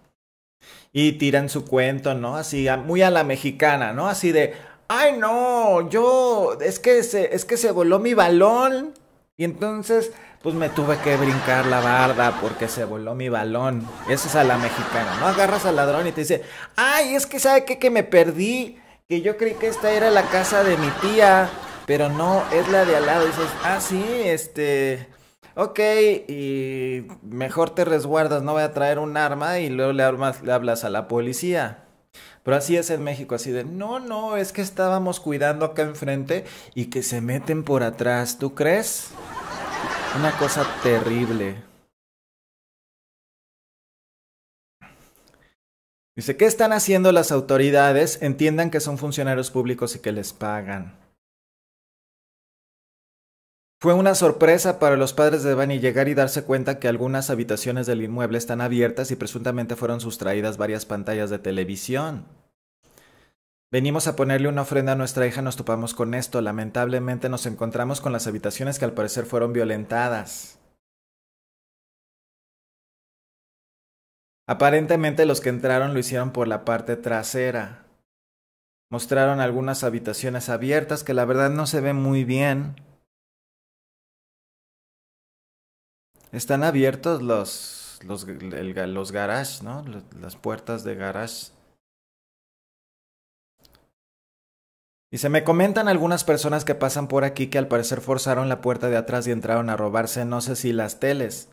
Y tiran su cuento, ¿no? Así, muy a la mexicana, ¿no? Así de, ay no, yo, es que se, es que se voló mi balón. Y entonces, pues me tuve que brincar la barda porque se voló mi balón. Esa es a la mexicana, ¿no? Agarras al ladrón y te dice, ay, es que sabe que me perdí, que yo creí que esta era la casa de mi tía, pero no, es la de al lado. Y dices, ah, sí, este, ok, y mejor te resguardas, no voy a traer un arma y luego le, armas, le hablas a la policía. Pero así es en México, así de, no, no, es que estábamos cuidando acá enfrente y que se meten por atrás, ¿tú crees? Una cosa terrible. Dice, ¿qué están haciendo las autoridades? Entiendan que son funcionarios públicos y que les pagan. Fue una sorpresa para los padres de Bani llegar y darse cuenta que algunas habitaciones del inmueble están abiertas y presuntamente fueron sustraídas varias pantallas de televisión. Venimos a ponerle una ofrenda a nuestra hija, nos topamos con esto. Lamentablemente nos encontramos con las habitaciones que al parecer fueron violentadas. Aparentemente los que entraron lo hicieron por la parte trasera. Mostraron algunas habitaciones abiertas que la verdad no se ven muy bien Están abiertos los, los, ¿no? Las puertas de garage. Y se me comentan algunas personas que pasan por aquí que al parecer forzaron la puerta de atrás y entraron a robarse, no sé si las teles.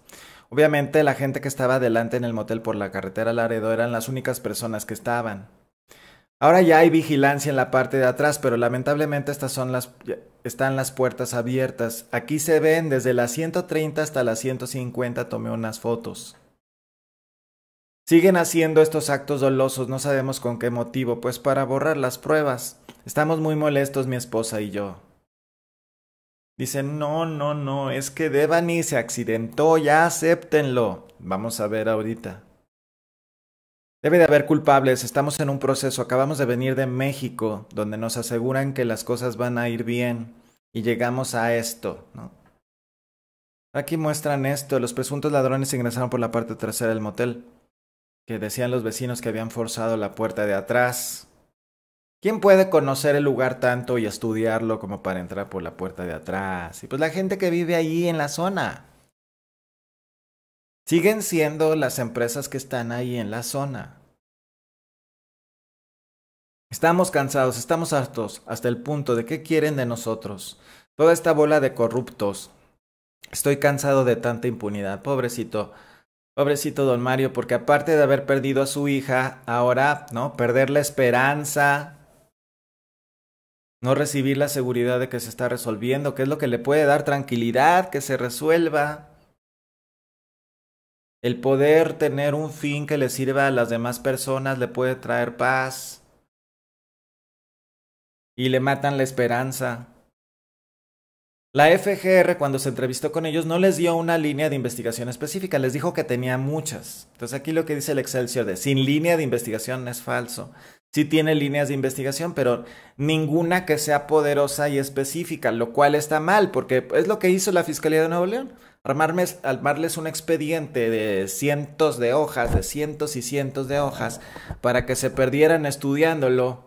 Obviamente la gente que estaba adelante en el motel por la carretera Laredo eran las únicas personas que estaban. Ahora ya hay vigilancia en la parte de atrás, pero lamentablemente estas son las están las puertas abiertas. Aquí se ven desde las 130 hasta las 150 tomé unas fotos. Siguen haciendo estos actos dolosos, no sabemos con qué motivo, pues para borrar las pruebas. Estamos muy molestos mi esposa y yo. Dicen, no, no, no, es que Devani se accidentó, ya acéptenlo. Vamos a ver ahorita. Debe de haber culpables, estamos en un proceso, acabamos de venir de México, donde nos aseguran que las cosas van a ir bien y llegamos a esto, Aquí muestran esto, los presuntos ladrones ingresaron por la parte trasera del motel, que decían los vecinos que habían forzado la puerta de atrás. ¿Quién puede conocer el lugar tanto y estudiarlo como para entrar por la puerta de atrás? Y pues la gente que vive ahí en la zona siguen siendo las empresas que están ahí en la zona. Estamos cansados, estamos hartos, hasta el punto de qué quieren de nosotros. Toda esta bola de corruptos. Estoy cansado de tanta impunidad, pobrecito. Pobrecito don Mario, porque aparte de haber perdido a su hija, ahora, ¿no? Perder la esperanza. No recibir la seguridad de que se está resolviendo, que es lo que le puede dar tranquilidad, que se resuelva. El poder tener un fin que le sirva a las demás personas le puede traer paz y le matan la esperanza. La FGR cuando se entrevistó con ellos no les dio una línea de investigación específica, les dijo que tenía muchas. Entonces aquí lo que dice el Excelsior de sin línea de investigación es falso. Sí tiene líneas de investigación, pero ninguna que sea poderosa y específica, lo cual está mal, porque es lo que hizo la Fiscalía de Nuevo León. armarles un expediente de cientos de hojas, de cientos y cientos de hojas, para que se perdieran estudiándolo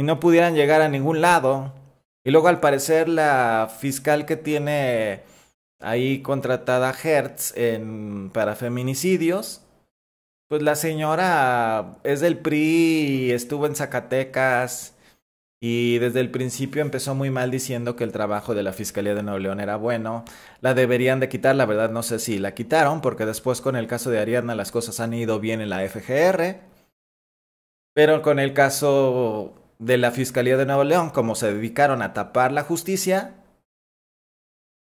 y no pudieran llegar a ningún lado. Y luego al parecer la fiscal que tiene ahí contratada Hertz en, para feminicidios, pues la señora es del PRI y estuvo en Zacatecas y desde el principio empezó muy mal diciendo que el trabajo de la Fiscalía de Nuevo León era bueno. La deberían de quitar, la verdad no sé si la quitaron porque después con el caso de Ariadna las cosas han ido bien en la FGR. Pero con el caso de la Fiscalía de Nuevo León, como se dedicaron a tapar la justicia.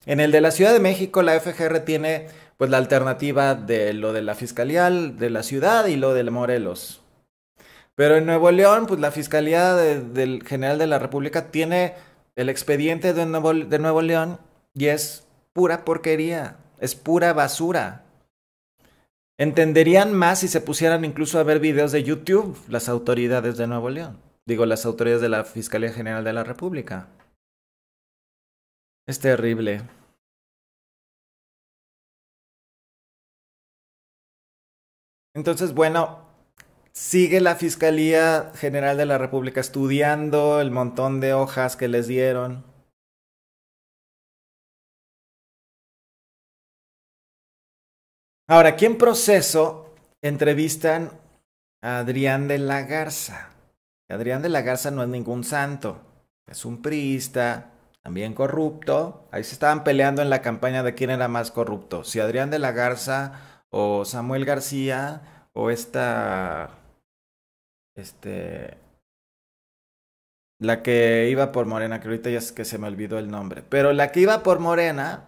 En el de la Ciudad de México, la FGR tiene pues la alternativa de lo de la Fiscalía de la Ciudad y lo de Morelos. Pero en Nuevo León, pues la Fiscalía del General de la República tiene el expediente de Nuevo, de Nuevo León y es pura porquería, es pura basura. Entenderían más si se pusieran incluso a ver videos de YouTube las autoridades de Nuevo León digo, las autoridades de la Fiscalía General de la República. Es terrible. Entonces, bueno, sigue la Fiscalía General de la República estudiando el montón de hojas que les dieron. Ahora, ¿quién proceso entrevistan a Adrián de la Garza. Adrián de la Garza no es ningún santo, es un priista, también corrupto. Ahí se estaban peleando en la campaña de quién era más corrupto, si Adrián de la Garza o Samuel García o esta... Este... La que iba por Morena, que ahorita ya es que se me olvidó el nombre. Pero la que iba por Morena,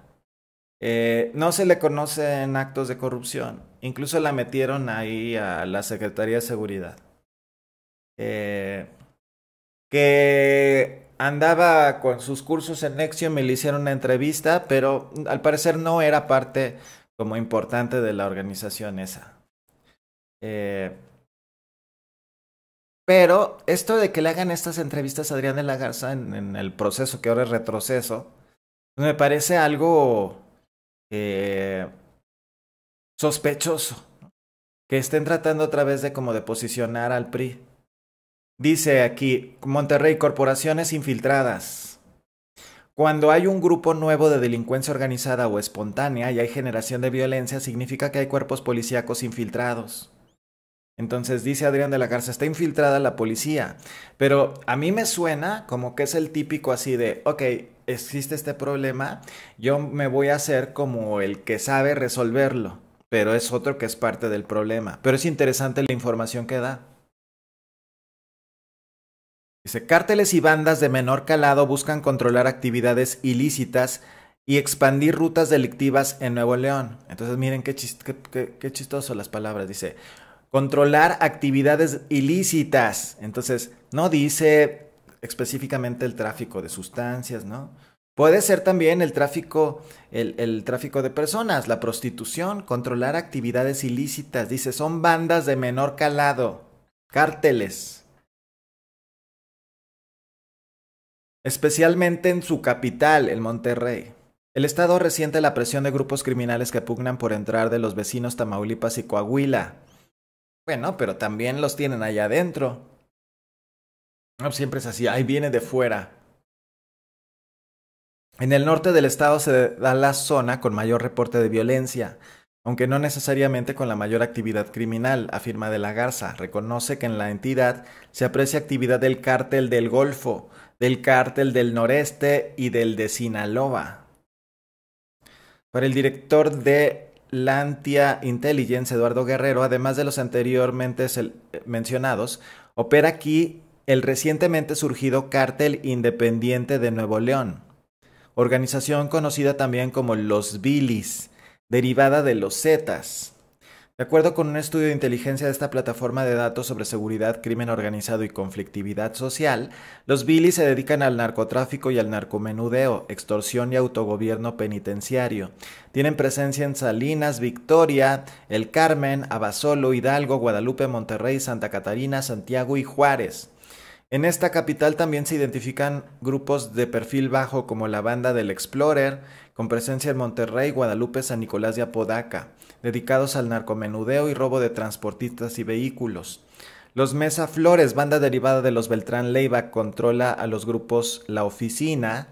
eh, no se le conocen actos de corrupción. Incluso la metieron ahí a la Secretaría de Seguridad. Eh, que andaba con sus cursos en Nexium me le hicieron una entrevista, pero al parecer no era parte como importante de la organización esa. Eh, pero esto de que le hagan estas entrevistas a Adrián de la Garza en, el proceso, que ahora es retroceso, me parece algo eh, sospechoso. Que estén tratando otra vez de como de posicionar al PRI. Dice aquí, Monterrey, corporaciones infiltradas. Cuando hay un grupo nuevo de delincuencia organizada o espontánea y hay generación de violencia, significa que hay cuerpos policíacos infiltrados. Entonces dice Adrián de la Garza, está infiltrada la policía. Pero a mí me suena como que es el típico así de, ok, existe este problema, yo me voy a hacer como el que sabe resolverlo, pero es otro que es parte del problema. Pero es interesante la información que da. Dice, cárteles y bandas de menor calado buscan controlar actividades ilícitas y expandir rutas delictivas en Nuevo León. Entonces miren qué, qué, chistoso las palabras. Dice, controlar actividades ilícitas. Entonces, no dice específicamente el tráfico de sustancias, ¿no? Puede ser también el tráfico, el, el, tráfico de personas, la prostitución, controlar actividades ilícitas. Dice, son bandas de menor calado, cárteles. especialmente en su capital, el Monterrey. El Estado resiente la presión de grupos criminales que pugnan por entrar de los vecinos Tamaulipas y Coahuila. Bueno, pero también los tienen allá adentro. No, siempre es así, ahí viene de fuera. En el norte del estado se da la zona con mayor reporte de violencia, aunque no necesariamente con la mayor actividad criminal, afirma de la Garza. Reconoce que en la entidad se aprecia actividad del cártel del Golfo, del cártel del noreste y del de Sinaloa. Para el director de Lantia Intelligence, Eduardo Guerrero, además de los anteriormente mencionados, opera aquí el recientemente surgido Cártel Independiente de Nuevo León, organización conocida también como los Bilis, derivada de los Zetas de acuerdo con un estudio de inteligencia de esta plataforma de datos sobre seguridad, crimen organizado y conflictividad social, los Billy se dedican al narcotráfico y al narcomenudeo, extorsión y autogobierno penitenciario. Tienen presencia en Salinas, Victoria, El Carmen, Abasolo, Hidalgo, Guadalupe, Monterrey, Santa Catarina, Santiago y Juárez. En esta capital también se identifican grupos de perfil bajo como la banda del Explorer, con presencia en Monterrey, Guadalupe, San Nicolás y Apodaca dedicados al narcomenudeo y robo de transportistas y vehículos. Los Mesa Flores, banda derivada de los Beltrán Leiva, controla a los grupos La Oficina,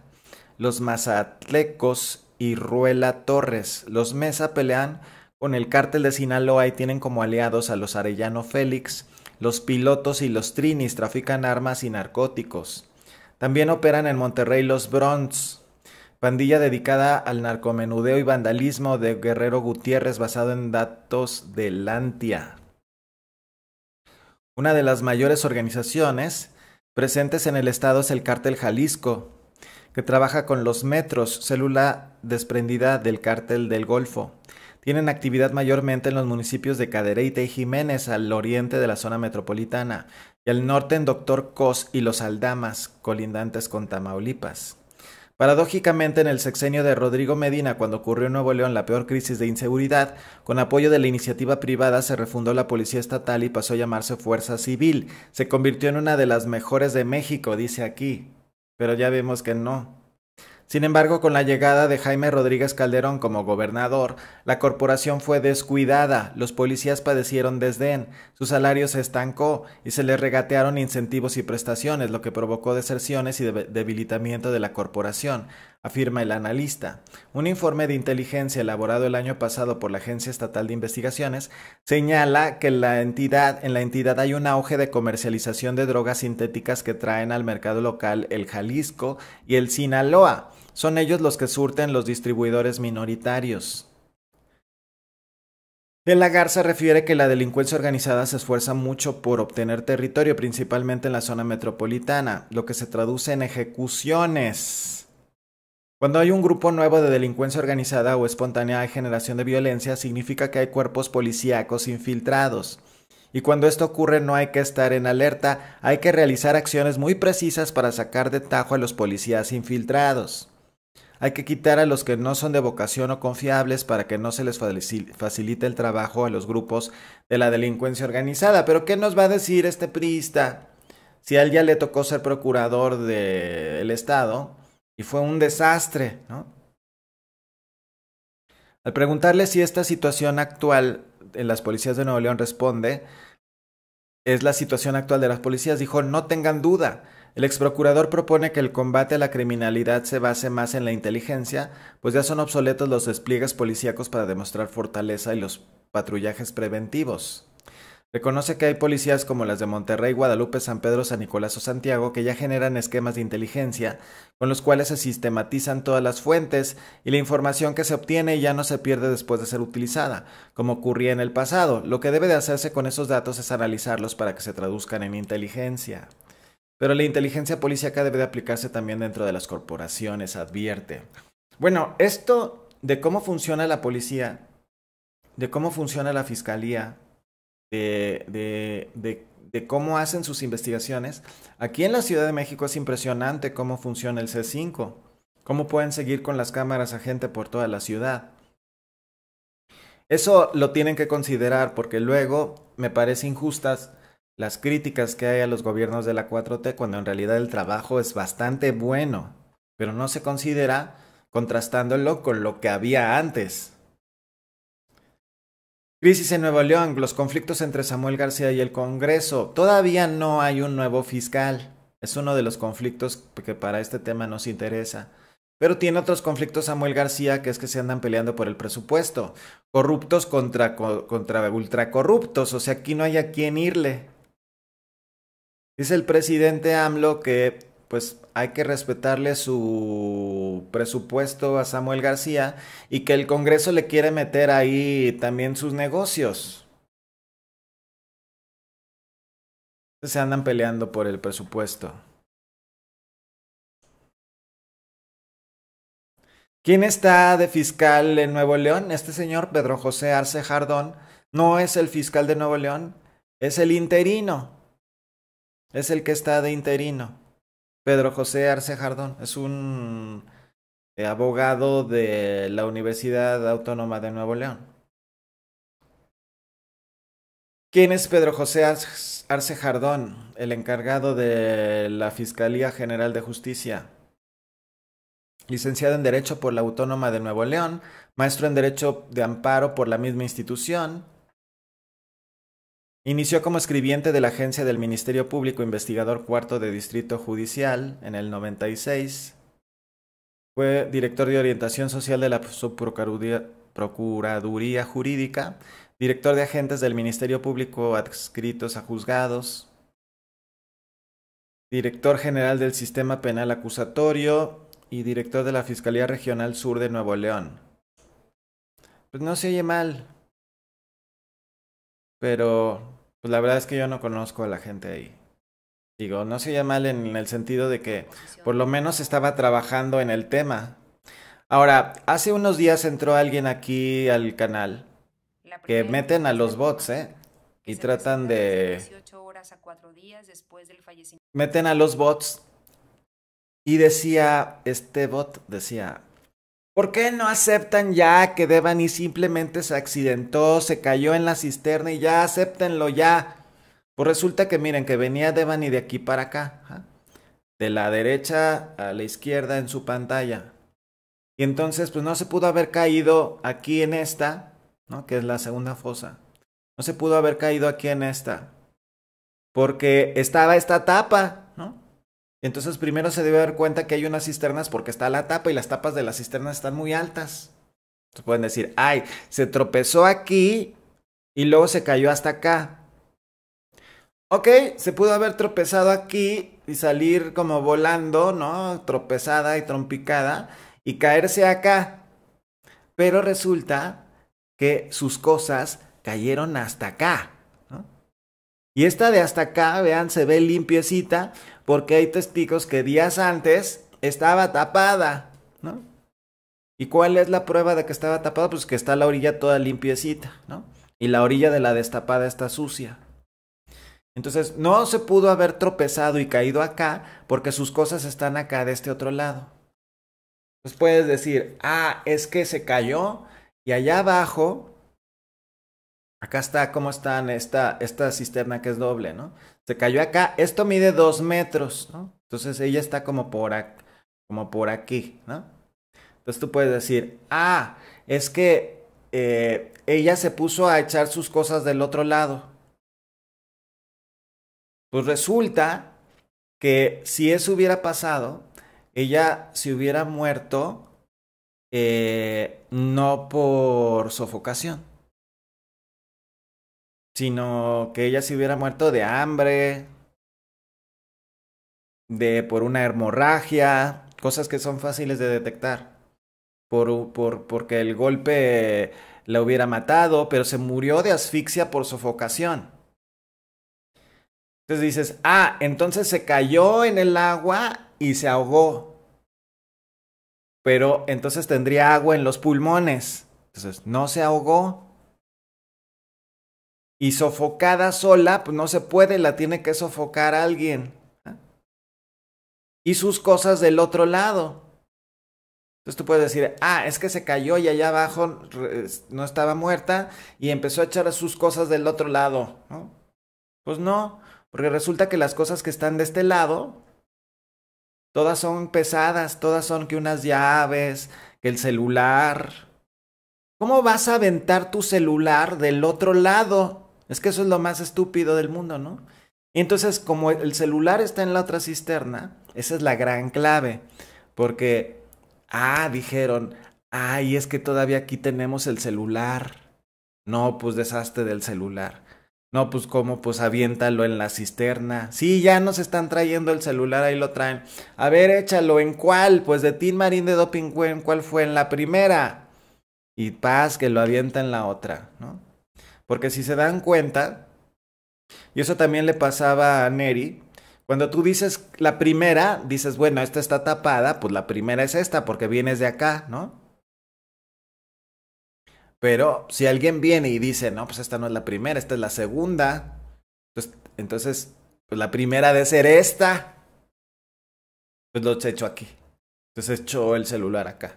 los Mazatlecos y Ruela Torres. Los Mesa pelean con el cártel de Sinaloa y tienen como aliados a los Arellano Félix, los pilotos y los trinis trafican armas y narcóticos. También operan en Monterrey los Bronx, pandilla dedicada al narcomenudeo y vandalismo de Guerrero Gutiérrez basado en datos de Lantia. Una de las mayores organizaciones presentes en el estado es el Cártel Jalisco, que trabaja con los metros, célula desprendida del Cártel del Golfo. Tienen actividad mayormente en los municipios de Cadereyta y Jiménez, al oriente de la zona metropolitana, y al norte en Doctor Cos y Los Aldamas, colindantes con Tamaulipas. Paradójicamente, en el sexenio de Rodrigo Medina, cuando ocurrió en Nuevo León la peor crisis de inseguridad, con apoyo de la iniciativa privada se refundó la Policía Estatal y pasó a llamarse Fuerza Civil. Se convirtió en una de las mejores de México, dice aquí. Pero ya vemos que no. Sin embargo, con la llegada de Jaime Rodríguez Calderón como gobernador, la corporación fue descuidada, los policías padecieron desdén, su salario se estancó y se le regatearon incentivos y prestaciones, lo que provocó deserciones y debilitamiento de la corporación, afirma el analista. Un informe de inteligencia elaborado el año pasado por la Agencia Estatal de Investigaciones señala que en la entidad hay un auge de comercialización de drogas sintéticas que traen al mercado local el Jalisco y el Sinaloa. Son ellos los que surten los distribuidores minoritarios. El la Garza refiere que la delincuencia organizada se esfuerza mucho por obtener territorio, principalmente en la zona metropolitana, lo que se traduce en ejecuciones. Cuando hay un grupo nuevo de delincuencia organizada o espontánea generación de violencia, significa que hay cuerpos policíacos infiltrados. Y cuando esto ocurre no hay que estar en alerta, hay que realizar acciones muy precisas para sacar de tajo a los policías infiltrados. Hay que quitar a los que no son de vocación o confiables para que no se les facilite el trabajo a los grupos de la delincuencia organizada. Pero ¿qué nos va a decir este priista? Si a él ya le tocó ser procurador del Estado y fue un desastre, ¿no? Al preguntarle si esta situación actual en las policías de Nuevo León responde, es la situación actual de las policías, dijo, no tengan duda, el ex procurador propone que el combate a la criminalidad se base más en la inteligencia, pues ya son obsoletos los despliegues policíacos para demostrar fortaleza y los patrullajes preventivos. Reconoce que hay policías como las de Monterrey, Guadalupe, San Pedro, San Nicolás o Santiago que ya generan esquemas de inteligencia con los cuales se sistematizan todas las fuentes y la información que se obtiene ya no se pierde después de ser utilizada, como ocurría en el pasado. Lo que debe de hacerse con esos datos es analizarlos para que se traduzcan en inteligencia. Pero la inteligencia policíaca debe de aplicarse también dentro de las corporaciones, advierte. Bueno, esto de cómo funciona la policía, de cómo funciona la fiscalía, de, de cómo hacen sus investigaciones, aquí en la Ciudad de México es impresionante cómo funciona el C5, cómo pueden seguir con las cámaras a gente por toda la ciudad. Eso lo tienen que considerar porque luego me parece injustas las críticas que hay a los gobiernos de la 4T cuando en realidad el trabajo es bastante bueno, pero no se considera contrastándolo con lo que había antes. Crisis en Nuevo León, los conflictos entre Samuel García y el Congreso. Todavía no hay un nuevo fiscal. Es uno de los conflictos que para este tema nos interesa. Pero tiene otros conflictos Samuel García, que es que se andan peleando por el presupuesto. Corruptos contra, contra ultracorruptos. O sea, aquí no hay a quién irle. Dice el presidente AMLO que pues hay que respetarle su presupuesto a Samuel García y que el Congreso le quiere meter ahí también sus negocios. Se andan peleando por el presupuesto. ¿Quién está de fiscal en Nuevo León? Este señor, Pedro José Arce Jardón, no es el fiscal de Nuevo León, es el interino. Es el que está de interino. Pedro José Arce Jardón es un eh, abogado de la Universidad Autónoma de Nuevo León. ¿Quién es Pedro José Arce Jardón, el encargado de la Fiscalía General de Justicia? Licenciado en Derecho por la Autónoma de Nuevo León, maestro en Derecho de Amparo por la misma institución, Inició como escribiente de la agencia del Ministerio Público Investigador Cuarto de Distrito Judicial en el 96. Fue director de Orientación Social de la Subprocuraduría Procuraduría Jurídica, director de agentes del Ministerio Público adscritos a juzgados, director general del Sistema Penal Acusatorio y director de la Fiscalía Regional Sur de Nuevo León. Pues no se oye mal, pero pues, la verdad es que yo no conozco a la gente ahí. Digo, no sería mal en el sentido de que por lo menos estaba trabajando en el tema. Ahora, hace unos días entró alguien aquí al canal que meten a los bots, ¿eh? Y tratan de... Meten a los bots y decía, este bot decía, ¿Por qué no aceptan ya que Devani simplemente se accidentó, se cayó en la cisterna y ya acéptenlo ya? Pues resulta que miren que venía Devani de aquí para acá, de la derecha a la izquierda en su pantalla. Y entonces pues no se pudo haber caído aquí en esta, ¿no? que es la segunda fosa. No se pudo haber caído aquí en esta. Porque estaba esta tapa, entonces primero se debe dar cuenta que hay unas cisternas porque está la tapa y las tapas de las cisternas están muy altas. Entonces pueden decir, ay, se tropezó aquí y luego se cayó hasta acá. Ok, se pudo haber tropezado aquí y salir como volando, ¿no? Tropezada y trompicada y caerse acá. Pero resulta que sus cosas cayeron hasta acá. ¿no? Y esta de hasta acá, vean, se ve limpiecita, porque hay testigos que días antes estaba tapada, ¿no? ¿Y cuál es la prueba de que estaba tapada? Pues que está la orilla toda limpiecita, ¿no? Y la orilla de la destapada está sucia. Entonces, no se pudo haber tropezado y caído acá porque sus cosas están acá de este otro lado. Pues puedes decir, ah, es que se cayó y allá abajo, acá está cómo están esta, esta cisterna que es doble, ¿no? se cayó acá, esto mide dos metros, ¿no? Entonces ella está como por, aquí, como por aquí, ¿no? Entonces tú puedes decir, ah, es que eh, ella se puso a echar sus cosas del otro lado. Pues resulta que si eso hubiera pasado, ella se hubiera muerto eh, no por sofocación sino que ella se hubiera muerto de hambre, de por una hemorragia, cosas que son fáciles de detectar. Por, por, porque el golpe la hubiera matado, pero se murió de asfixia por sofocación. Entonces dices, ah, entonces se cayó en el agua y se ahogó. Pero entonces tendría agua en los pulmones. Entonces, no se ahogó, y sofocada sola, pues no se puede, la tiene que sofocar alguien. Y sus cosas del otro lado. Entonces tú puedes decir, ah, es que se cayó y allá abajo no estaba muerta y empezó a echar sus cosas del otro lado. Pues no, porque resulta que las cosas que están de este lado, todas son pesadas, todas son que unas llaves, que el celular. ¿Cómo vas a aventar tu celular del otro lado? Es que eso es lo más estúpido del mundo, ¿no? Y entonces, como el celular está en la otra cisterna, esa es la gran clave. Porque, ah, dijeron, ay, es que todavía aquí tenemos el celular. No, pues deshazte del celular. No, pues cómo, pues aviéntalo en la cisterna. Sí, ya nos están trayendo el celular, ahí lo traen. A ver, échalo, ¿en cuál? Pues de Tin Marín de Doping, ¿cuál fue? En la primera. Y paz, que lo avienta en la otra, ¿no? Porque si se dan cuenta, y eso también le pasaba a Neri, cuando tú dices la primera, dices, bueno, esta está tapada, pues la primera es esta, porque vienes de acá, ¿no? Pero si alguien viene y dice, no, pues esta no es la primera, esta es la segunda, entonces, pues, entonces pues la primera debe ser esta, pues lo hecho aquí. Entonces echó el celular acá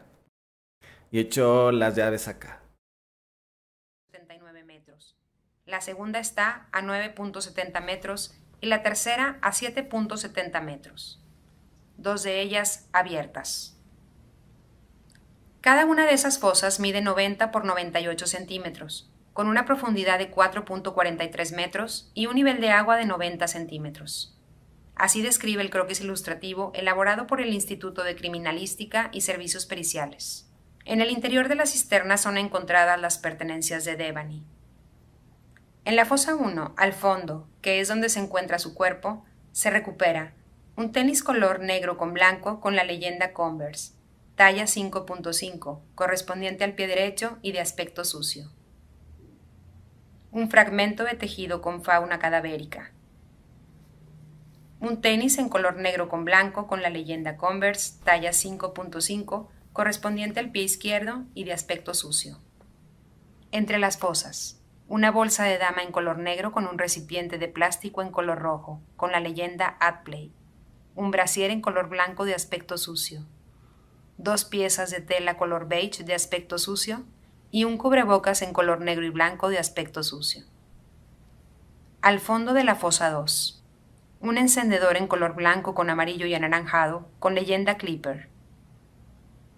y echó las llaves acá. la segunda está a 9.70 metros y la tercera a 7.70 metros, dos de ellas abiertas. Cada una de esas fosas mide 90 por 98 centímetros, con una profundidad de 4.43 metros y un nivel de agua de 90 centímetros. Así describe el croquis ilustrativo elaborado por el Instituto de Criminalística y Servicios Periciales. En el interior de la cisterna son encontradas las pertenencias de Devani, en la fosa 1, al fondo, que es donde se encuentra su cuerpo, se recupera un tenis color negro con blanco con la leyenda Converse, talla 5.5, correspondiente al pie derecho y de aspecto sucio. Un fragmento de tejido con fauna cadavérica. Un tenis en color negro con blanco con la leyenda Converse, talla 5.5, correspondiente al pie izquierdo y de aspecto sucio. Entre las fosas una bolsa de dama en color negro con un recipiente de plástico en color rojo, con la leyenda Adplay, un brasier en color blanco de aspecto sucio, dos piezas de tela color beige de aspecto sucio y un cubrebocas en color negro y blanco de aspecto sucio. Al fondo de la fosa 2, un encendedor en color blanco con amarillo y anaranjado, con leyenda Clipper,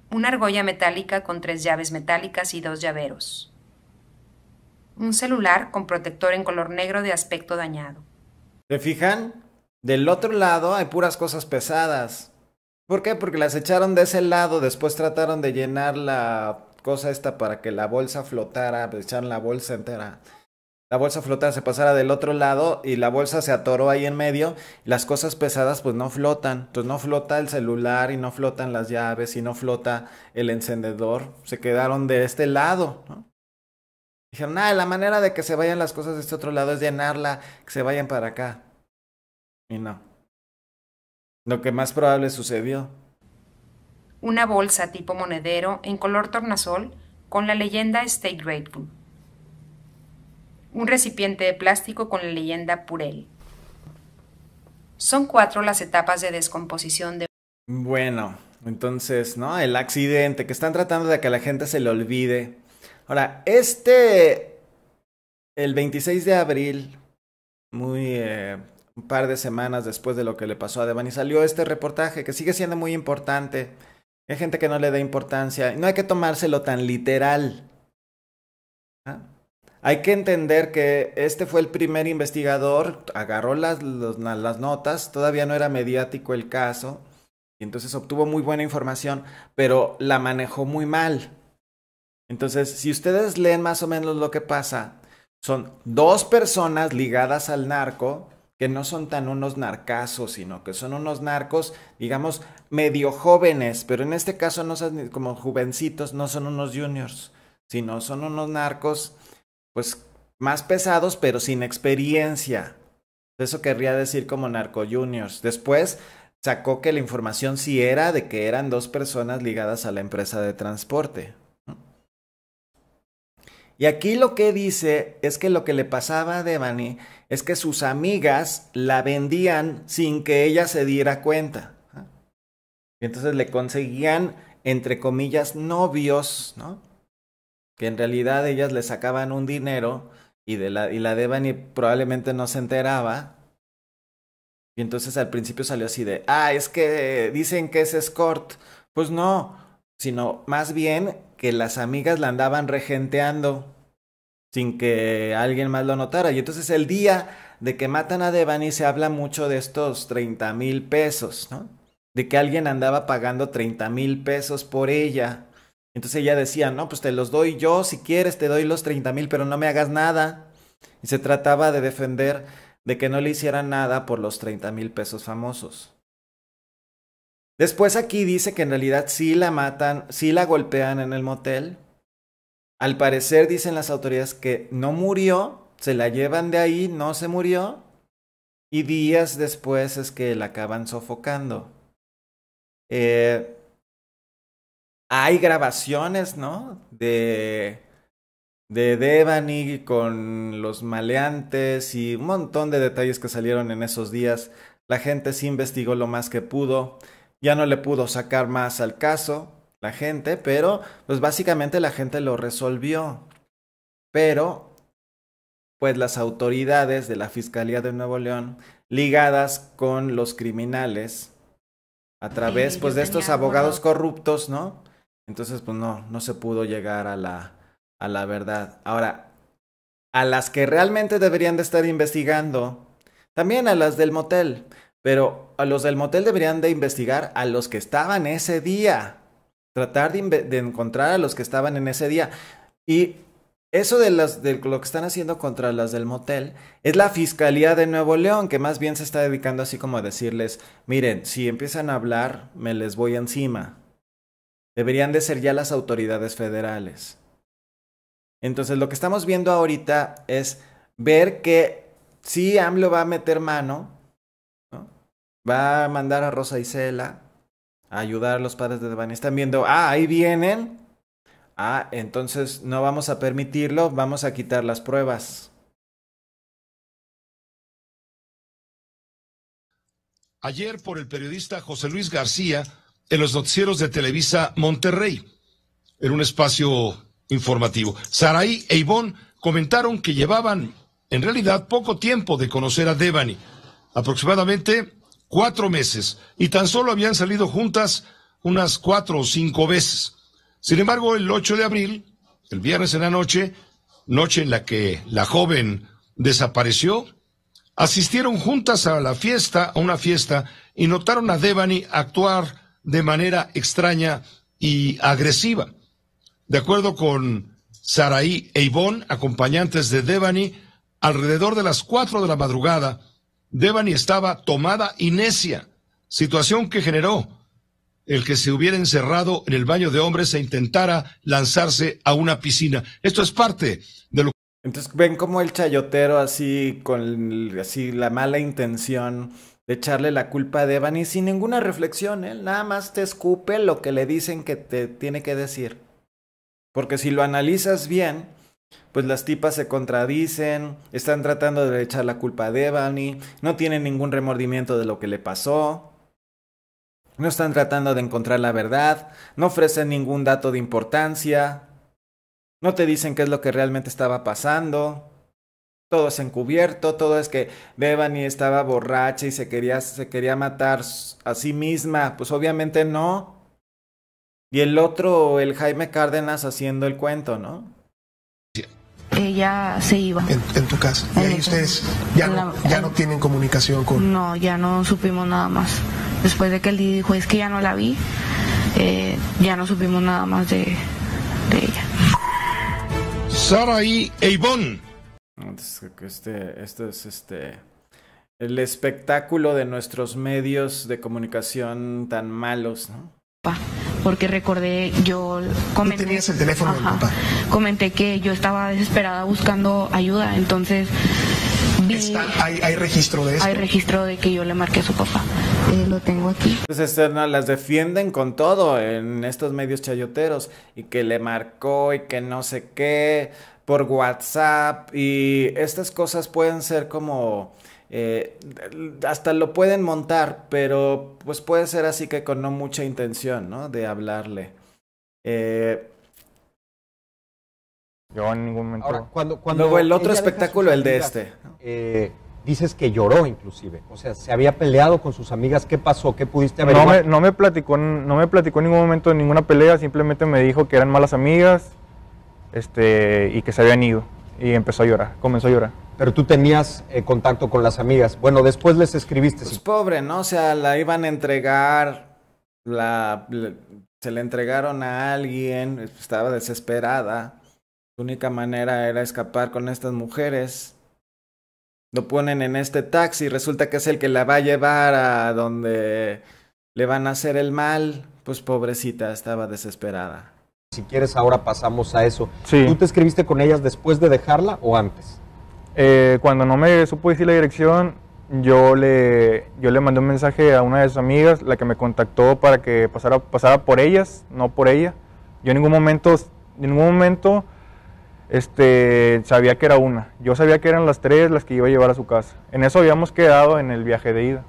una argolla metálica con tres llaves metálicas y dos llaveros, un celular con protector en color negro de aspecto dañado. ¿Se fijan? Del otro lado hay puras cosas pesadas. ¿Por qué? Porque las echaron de ese lado, después trataron de llenar la cosa esta para que la bolsa flotara, pues, echaron la bolsa entera. La bolsa flotara se pasara del otro lado y la bolsa se atoró ahí en medio. Las cosas pesadas pues no flotan. Entonces pues, no flota el celular y no flotan las llaves y no flota el encendedor. Se quedaron de este lado. ¿no? Dijeron, ah, la manera de que se vayan las cosas de este otro lado es llenarla, que se vayan para acá. Y no. Lo que más probable sucedió. Una bolsa tipo monedero en color tornasol con la leyenda Stay Grateful. Un recipiente de plástico con la leyenda Purel. Son cuatro las etapas de descomposición de... Bueno, entonces, ¿no? El accidente, que están tratando de que a la gente se le olvide Ahora, este, el 26 de abril, muy eh, un par de semanas después de lo que le pasó a Devani, salió este reportaje que sigue siendo muy importante. Hay gente que no le da importancia. No hay que tomárselo tan literal. ¿Ah? Hay que entender que este fue el primer investigador, agarró las, las notas, todavía no era mediático el caso, y entonces obtuvo muy buena información, pero la manejó muy mal. Entonces, si ustedes leen más o menos lo que pasa, son dos personas ligadas al narco que no son tan unos narcazos, sino que son unos narcos, digamos, medio jóvenes, pero en este caso no son como jovencitos, no son unos juniors, sino son unos narcos, pues más pesados, pero sin experiencia. Eso querría decir como narco juniors. Después sacó que la información sí era de que eran dos personas ligadas a la empresa de transporte. Y aquí lo que dice es que lo que le pasaba a Devani es que sus amigas la vendían sin que ella se diera cuenta. Y entonces le conseguían, entre comillas, novios, ¿no? Que en realidad ellas le sacaban un dinero y, de la, y la Devani probablemente no se enteraba. Y entonces al principio salió así de, ah, es que dicen que es escort. Pues no, sino más bien que las amigas la andaban regenteando sin que alguien más lo notara. Y entonces el día de que matan a Devani se habla mucho de estos 30 mil pesos, ¿no? De que alguien andaba pagando 30 mil pesos por ella. Entonces ella decía, no, pues te los doy yo, si quieres te doy los 30 mil, pero no me hagas nada. Y se trataba de defender de que no le hicieran nada por los 30 mil pesos famosos. Después aquí dice que en realidad sí la matan, sí la golpean en el motel. Al parecer dicen las autoridades que no murió, se la llevan de ahí, no se murió. Y días después es que la acaban sofocando. Eh, hay grabaciones, ¿no? De, de Devani con los maleantes y un montón de detalles que salieron en esos días. La gente sí investigó lo más que pudo. Ya no le pudo sacar más al caso la gente, pero pues básicamente la gente lo resolvió. Pero pues las autoridades de la Fiscalía de Nuevo León, ligadas con los criminales, a través pues de estos abogados corruptos, ¿no? Entonces pues no, no se pudo llegar a la, a la verdad. Ahora, a las que realmente deberían de estar investigando, también a las del motel, pero a los del motel deberían de investigar a los que estaban ese día. Tratar de, encontrar a los que estaban en ese día. Y eso de, las, lo que están haciendo contra las del motel es la Fiscalía de Nuevo León, que más bien se está dedicando así como a decirles, miren, si empiezan a hablar, me les voy encima. Deberían de ser ya las autoridades federales. Entonces lo que estamos viendo ahorita es ver que si AMLO va a meter mano, va a mandar a Rosa Isela a ayudar a los padres de Devani. Están viendo, ah, ahí vienen. Ah, entonces no vamos a permitirlo, vamos a quitar las pruebas. Ayer por el periodista José Luis García en los noticieros de Televisa Monterrey, en un espacio informativo. Saraí e Ivonne comentaron que llevaban en realidad poco tiempo de conocer a Devani, aproximadamente cuatro meses y tan solo habían salido juntas unas cuatro o cinco veces. Sin embargo, el 8 de abril, el viernes en la noche, noche en la que la joven desapareció, asistieron juntas a la fiesta, a una fiesta, y notaron a Devani actuar de manera extraña y agresiva. De acuerdo con Saraí e Ivonne, acompañantes de Devani, alrededor de las cuatro de la madrugada, Devani estaba tomada y necia, situación que generó el que se hubiera encerrado en el baño de hombres e intentara lanzarse a una piscina. Esto es parte de lo que Entonces ven como el chayotero así con así la mala intención de echarle la culpa a Devani sin ninguna reflexión, él nada más te escupe lo que le dicen que te tiene que decir. Porque si lo analizas bien, pues las tipas se contradicen, están tratando de echar la culpa a Devani, no tienen ningún remordimiento de lo que le pasó, no están tratando de encontrar la verdad, no ofrecen ningún dato de importancia, no te dicen qué es lo que realmente estaba pasando. Todo es encubierto, todo es que Devani estaba borracha y se quería, se quería matar a sí misma. Pues obviamente no. Y el otro, el Jaime Cárdenas, haciendo el cuento, ¿no? ella se iba. En, tu casa. y ahí ustedes ya, no, tienen comunicación con... No, ya no supimos nada más. Después de que él dijo, es que ya no la vi, eh, ya no supimos nada más de, ella. y Eibon. Este, este es este el espectáculo de nuestros medios de comunicación tan malos, ¿no? porque recordé, yo comenté... el teléfono papá? Comenté que yo estaba desesperada buscando ayuda, entonces... Vi, hay, registro de eso? Hay registro de que yo le marqué a su papá. Eh, lo tengo aquí. Pues externa las defienden con todo en estos medios chayoteros y que le marcó y que no sé qué por WhatsApp y estas cosas pueden ser como eh, hasta lo pueden montar, pero pues puede ser así que con no mucha intención, De hablarle. Eh, yo en ningún cuando, el otro espectáculo, el de este. Eh, dices que lloró inclusive, o sea, se había peleado con sus amigas, ¿qué pasó? ¿Qué pudiste haber No me, no me platicó, no me platicó en ningún momento de ninguna pelea, simplemente me dijo que eran malas amigas, este, y que se habían ido, y empezó a llorar, comenzó a llorar. Pero tú tenías eh, contacto con las amigas. Bueno, después les escribiste. Pues pobre, ¿no? O sea, la iban a entregar, la, se la entregaron a alguien, estaba desesperada. Su única manera era escapar con estas mujeres. Lo ponen en este taxi, resulta que es el que la va a llevar a donde le van a hacer el mal. Pues pobrecita, estaba desesperada. Si quieres, ahora pasamos a eso. Sí. ¿Tú te escribiste con ellas después de dejarla o antes? Eh, cuando no me supo decir la dirección, yo le, yo le mandé un mensaje a una de sus amigas, la que me contactó para que pasara, pasara por ellas, no por ella. Yo en ningún momento, en ningún momento este, sabía que era una. Yo sabía que eran las tres las que iba a llevar a su casa. En eso habíamos quedado en el viaje de ida.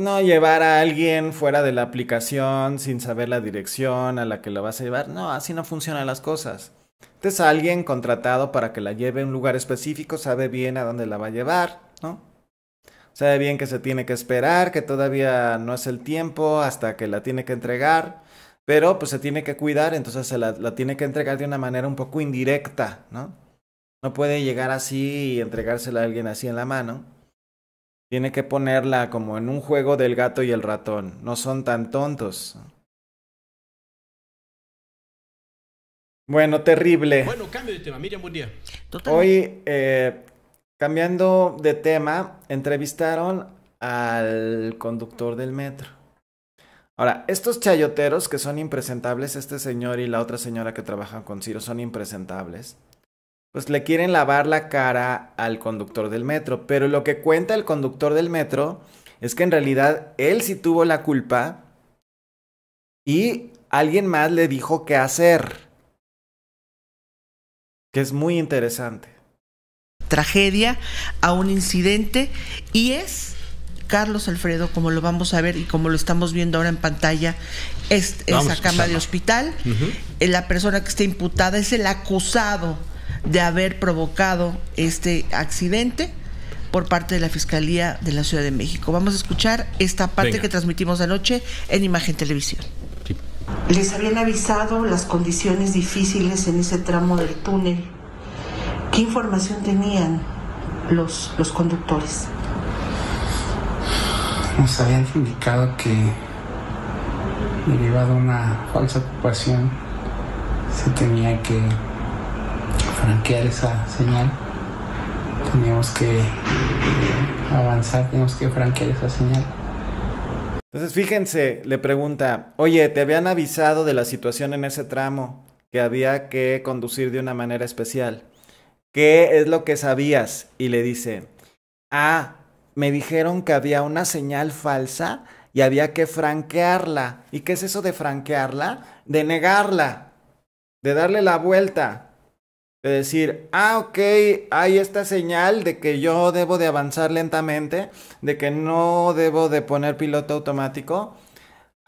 No llevar a alguien fuera de la aplicación sin saber la dirección a la que la vas a llevar. No, así no funcionan las cosas. Entonces alguien contratado para que la lleve a un lugar específico sabe bien a dónde la va a llevar, ¿no? Sabe bien que se tiene que esperar, que todavía no es el tiempo hasta que la tiene que entregar, pero pues se tiene que cuidar, entonces se la, la tiene que entregar de una manera un poco indirecta, ¿no? No puede llegar así y entregársela a alguien así en la mano. Tiene que ponerla como en un juego del gato y el ratón. No son tan tontos. Bueno, terrible. Bueno, cambio de tema. Miriam, buen día. Hoy, eh, cambiando de tema, entrevistaron al conductor del metro. Ahora, estos chayoteros que son impresentables, este señor y la otra señora que trabajan con Ciro son impresentables, pues le quieren lavar la cara al conductor del metro. Pero lo que cuenta el conductor del metro es que en realidad él sí tuvo la culpa y alguien más le dijo qué hacer que es muy interesante. Tragedia a un incidente y es Carlos Alfredo, como lo vamos a ver y como lo estamos viendo ahora en pantalla, es esa cama de hospital. Eh, la persona que está imputada es el acusado de haber provocado este accidente por parte de la Fiscalía de la Ciudad de México. Vamos a escuchar esta parte que transmitimos anoche en Imagen Televisión. Les habían avisado las condiciones difíciles en ese tramo del túnel. ¿Qué información tenían los, conductores? Nos habían indicado que derivado de una falsa ocupación se tenía que franquear esa señal. Teníamos que avanzar, teníamos que franquear esa señal. Entonces, fíjense, le pregunta, oye, ¿te habían avisado de la situación en ese tramo que había que conducir de una manera especial? ¿Qué es lo que sabías? Y le dice, ah, me dijeron que había una señal falsa y había que franquearla. ¿Y qué es eso de franquearla? De negarla, de darle la vuelta, de decir, ah, ok, hay esta señal de que yo debo de avanzar lentamente, de que no debo de poner piloto automático.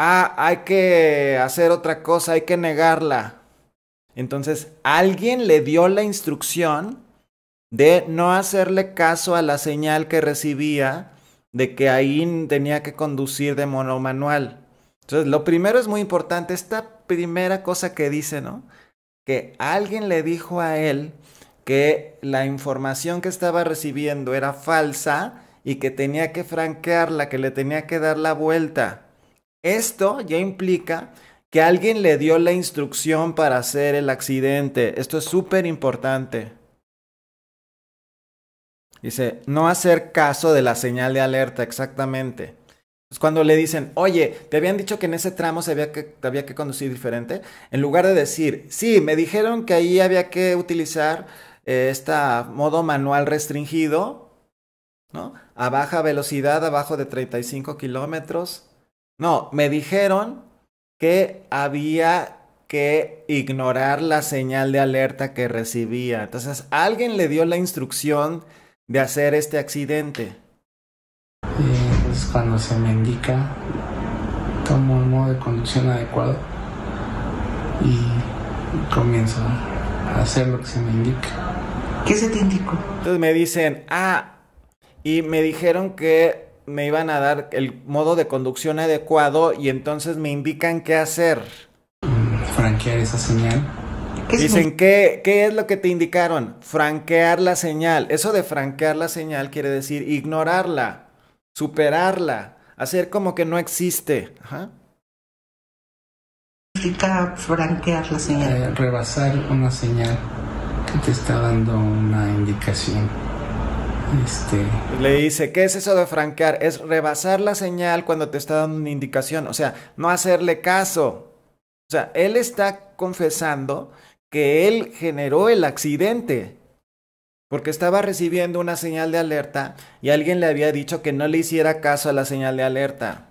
Ah, hay que hacer otra cosa, hay que negarla. Entonces, alguien le dio la instrucción de no hacerle caso a la señal que recibía de que ahí tenía que conducir de mono manual. Entonces, lo primero es muy importante, esta primera cosa que dice, ¿no? que alguien le dijo a él que la información que estaba recibiendo era falsa y que tenía que franquearla, que le tenía que dar la vuelta. Esto ya implica que alguien le dio la instrucción para hacer el accidente. Esto es súper importante. Dice, no hacer caso de la señal de alerta, exactamente cuando le dicen, oye, te habían dicho que en ese tramo se había que, conducir diferente, en lugar de decir, sí, me dijeron que ahí había que utilizar este modo manual restringido, ¿no? A baja velocidad, abajo de 35 kilómetros. No, me dijeron que había que ignorar la señal de alerta que recibía. Entonces, alguien le dio la instrucción de hacer este accidente cuando se me indica, tomo el modo de conducción adecuado y comienzo a hacer lo que se me indica. ¿Qué se te indicó? Entonces me dicen, ah, y me dijeron que me iban a dar el modo de conducción adecuado y entonces me indican qué hacer. Franquear esa señal. ¿Qué Dicen, ¿qué, ¿qué es lo que te indicaron? Franquear la señal. Eso de franquear la señal quiere decir ignorarla superarla, hacer como que no existe. Ajá. franquear la señal. Eh, rebasar una señal que te está dando una indicación. Este, Le dice, ¿qué es eso de franquear? Es rebasar la señal cuando te está dando una indicación, o sea, no hacerle caso. O sea, él está confesando que él generó el accidente porque estaba recibiendo una señal de alerta y alguien le había dicho que no le hiciera caso a la señal de alerta.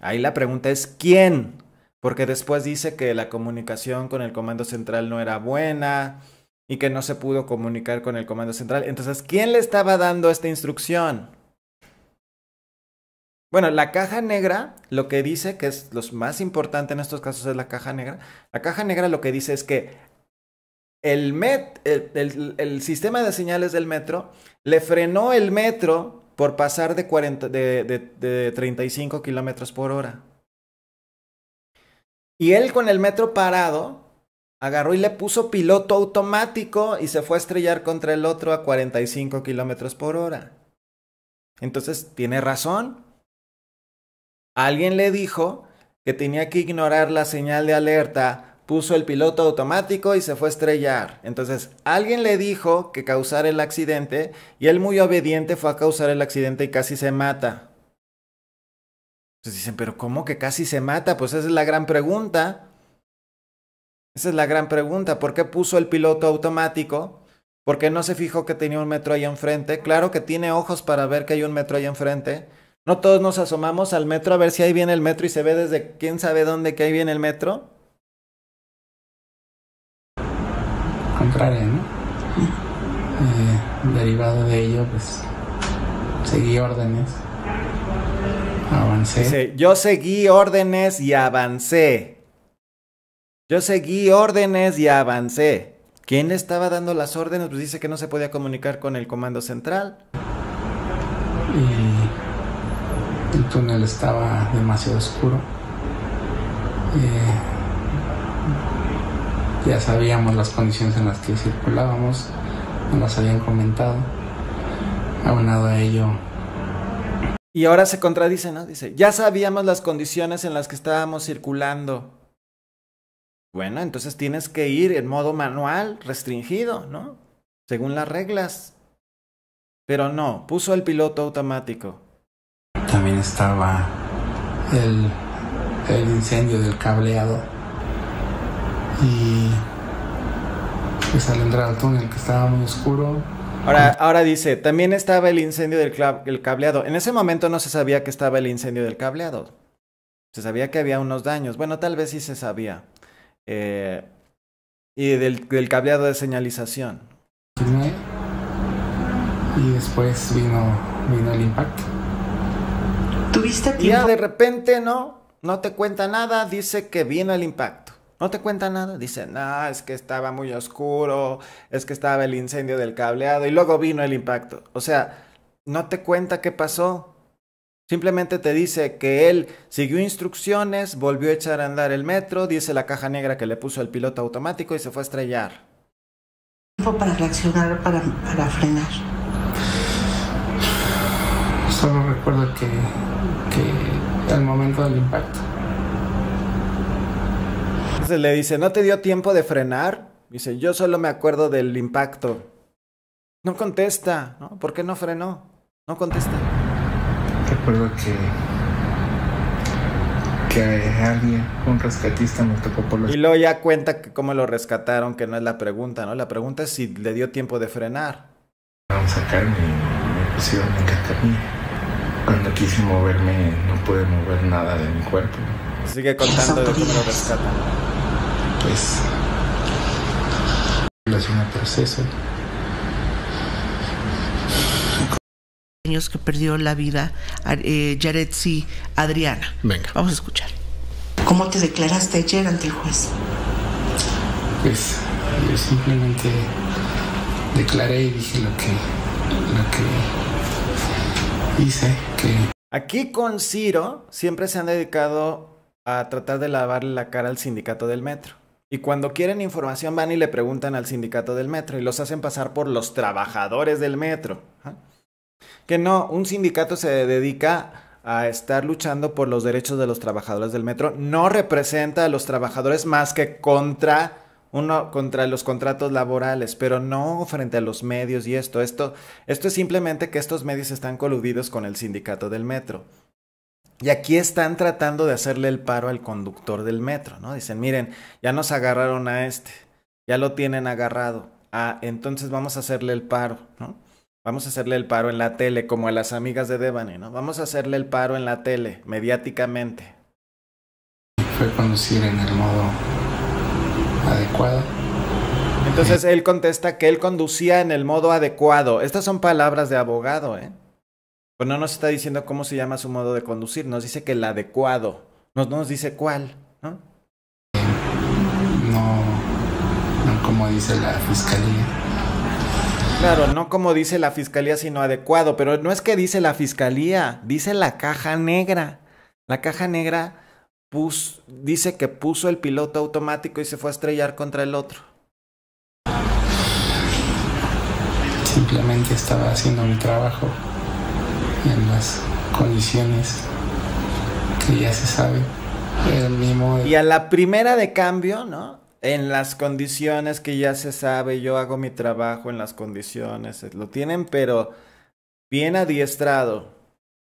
Ahí la pregunta es ¿quién? Porque después dice que la comunicación con el comando central no era buena y que no se pudo comunicar con el comando central. Entonces, ¿quién le estaba dando esta instrucción? Bueno, la caja negra lo que dice, que es lo más importante en estos casos es la caja negra, la caja negra lo que dice es que el, met, el, sistema de señales del metro le frenó el metro por pasar de, de, de, de 35 kilómetros por hora. Y él con el metro parado, agarró y le puso piloto automático y se fue a estrellar contra el otro a 45 kilómetros por hora. Entonces, tiene razón. Alguien le dijo que tenía que ignorar la señal de alerta puso el piloto automático y se fue a estrellar. Entonces, alguien le dijo que causara el accidente y él muy obediente fue a causar el accidente y casi se mata. Entonces dicen, pero ¿cómo que casi se mata? Pues esa es la gran pregunta. Esa es la gran pregunta. ¿Por qué puso el piloto automático? ¿Por qué no se fijó que tenía un metro ahí enfrente? Claro que tiene ojos para ver que hay un metro ahí enfrente. No todos nos asomamos al metro a ver si ahí viene el metro y se ve desde quién sabe dónde que ahí viene el metro. Eh, derivado de ello, pues seguí órdenes, avancé. yo seguí órdenes y avancé. Yo seguí órdenes y avancé. ¿Quién le estaba dando las órdenes? Pues dice que no se podía comunicar con el comando central. Y el túnel estaba demasiado oscuro. Eh, ya sabíamos las condiciones en las que circulábamos, nos las habían comentado. Aunado a ello. Y ahora se contradice, ¿no? Dice, ya sabíamos las condiciones en las que estábamos circulando. Bueno, entonces tienes que ir en modo manual, restringido, ¿no? Según las reglas. Pero no, puso el piloto automático. También estaba el incendio del cableado y pues el entrar en túnel que estaba muy oscuro. Ahora, ahora dice, también estaba el incendio del cableado. En ese momento no se sabía que estaba el incendio del cableado. Se sabía que había unos daños. Bueno, tal vez sí se sabía. Eh, y del, cableado de señalización. Y después vino, vino el impacto. ¿Tuviste tiempo? Ya de repente, ¿no? No te cuenta nada, dice que vino el impacto. No te cuenta nada. dice, ah, es que estaba muy oscuro, es que estaba el incendio del cableado y luego vino el impacto. O sea, no te cuenta qué pasó. Simplemente te dice que él siguió instrucciones, volvió a echar a andar el metro, dice la caja negra que le puso el piloto automático y se fue a estrellar. tiempo Para reaccionar, para, para frenar. Solo recuerdo que, que al momento del impacto le dice, ¿no te dio tiempo de frenar? Dice, yo solo me acuerdo del impacto. No contesta, ¿no? ¿Por qué no frenó? No contesta. Recuerdo que. que alguien, un rescatista, me tocó por los. Y luego ya cuenta que cómo lo rescataron, que no es la pregunta, ¿no? La pregunta es si le dio tiempo de frenar. Vamos a sacarme me pusieron en Cuando quise moverme, no pude mover nada de mi cuerpo. Sigue contando de cómo lo rescatan pues relación proceso. Años que perdió la vida eh, Adriana. Venga. Vamos a escuchar. ¿Cómo te declaraste ayer ante el juez? Pues yo simplemente declaré y dije lo que, lo que hice. Que... Aquí con Ciro siempre se han dedicado a tratar de lavarle la cara al sindicato del metro. Y cuando quieren información van y le preguntan al sindicato del metro y los hacen pasar por los trabajadores del metro. ¿ah? Que no, un sindicato se dedica a estar luchando por los derechos de los trabajadores del metro. No representa a los trabajadores más que contra uno contra los contratos laborales, pero no frente a los medios y esto. Esto, esto es simplemente que estos medios están coludidos con el sindicato del metro. Y aquí están tratando de hacerle el paro al conductor del metro, ¿no? Dicen, miren, ya nos agarraron a este, ya lo tienen agarrado. Ah, entonces vamos a hacerle el paro, ¿no? Vamos a hacerle el paro en la tele, como a las amigas de Devane, ¿no? Vamos a hacerle el paro en la tele, mediáticamente. Fue conducir en el modo adecuado. Entonces él contesta que él conducía en el modo adecuado. Estas son palabras de abogado, ¿eh? Pues no nos está diciendo cómo se llama su modo de conducir, nos dice que el adecuado, no nos dice cuál, ¿no? No, como dice la fiscalía. Claro, no como dice la fiscalía, sino adecuado, pero no es que dice la fiscalía, dice la caja negra. La caja negra Pus, dice que puso el piloto automático y se fue a estrellar contra el otro. Simplemente estaba haciendo mi trabajo en las condiciones que ya se sabe. El mismo Y a la primera de cambio, ¿no? En las condiciones que ya se sabe, yo hago mi trabajo en las condiciones, lo tienen, pero bien adiestrado.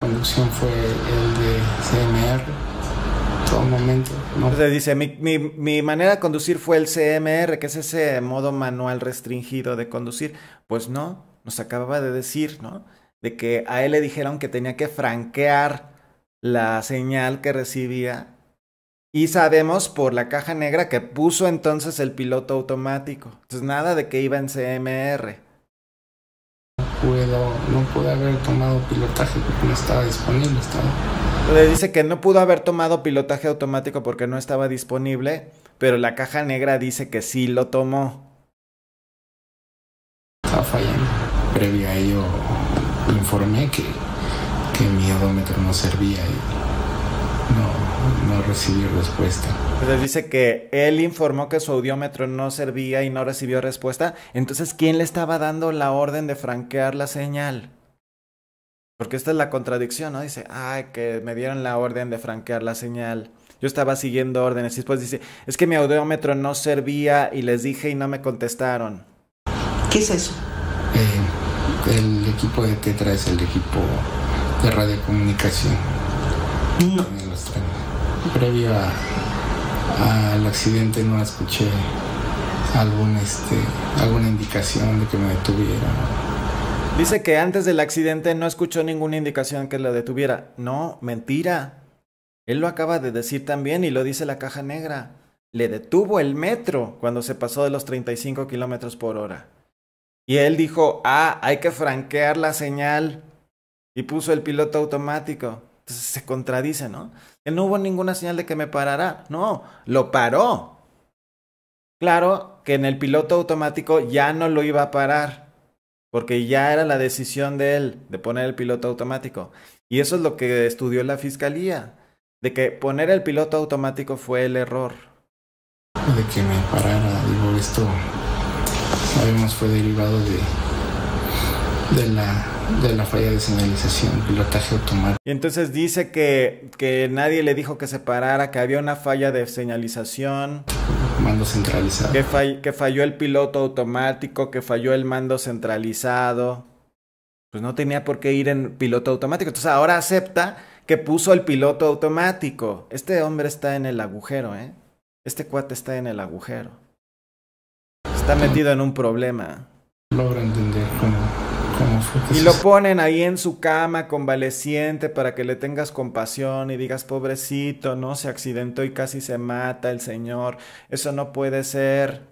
La conducción fue el de CMR, todo momento. ¿no? Entonces dice, mi, mi, mi manera de conducir fue el CMR, que es ese modo manual restringido de conducir. Pues no, nos acababa de decir, ¿no? de que a él le dijeron que tenía que franquear la señal que recibía. Y sabemos por la caja negra que puso entonces el piloto automático. Entonces nada de que iba en CMR. No pude haber tomado pilotaje porque no estaba disponible. Estaba... Le dice que no pudo haber tomado pilotaje automático porque no estaba disponible, pero la caja negra dice que sí lo tomó. Estaba fallando. Previo a ello informé que, que mi odómetro no servía y no, no recibí respuesta. Entonces dice que él informó que su audiómetro no servía y no recibió respuesta. Entonces, ¿quién le estaba dando la orden de franquear la señal? Porque esta es la contradicción, ¿no? Dice, ay, que me dieron la orden de franquear la señal. Yo estaba siguiendo órdenes. Y después dice, es que mi audiómetro no servía y les dije y no me contestaron. ¿Qué es eso? Eh, el equipo de Tetra es el equipo de radiocomunicación. No. Previo al accidente no escuché este, alguna indicación de que me detuvieran. Dice que antes del accidente no escuchó ninguna indicación que lo detuviera. No, mentira. Él lo acaba de decir también y lo dice la caja negra. Le detuvo el metro cuando se pasó de los 35 kilómetros por hora. Y él dijo, ah, hay que franquear la señal. Y puso el piloto automático. Entonces se contradice, ¿no? Que no hubo ninguna señal de que me parara. No, lo paró. Claro que en el piloto automático ya no lo iba a parar. Porque ya era la decisión de él de poner el piloto automático. Y eso es lo que estudió la fiscalía. De que poner el piloto automático fue el error. De que me parara, digo, esto sabemos fue derivado de, de la falla de señalización, pilotaje automático. Y entonces dice que, que nadie le dijo que se parara, que había una falla de señalización. Mando centralizado. que falló el piloto automático, que falló el mando centralizado. Pues no tenía por qué ir en piloto automático. Entonces ahora acepta que puso el piloto automático. Este hombre está en el agujero, ¿eh? Este cuate está en el agujero está metido en un problema. entender cómo, Y lo ponen ahí en su cama convaleciente para que le tengas compasión y digas, pobrecito, ¿no? Se accidentó y casi se mata el señor. Eso no puede ser.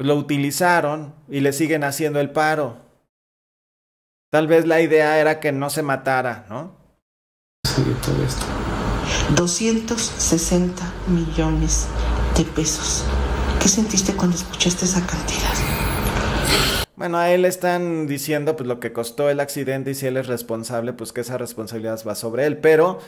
Lo utilizaron y le siguen haciendo el paro. Tal vez la idea era que no se matara, ¿no? Sí, todo esto. 260 millones de pesos. ¿Qué sentiste cuando escuchaste esa cantidad? Bueno, a él le están diciendo pues lo que costó el accidente y si él es responsable, pues que esa responsabilidad va sobre él, pero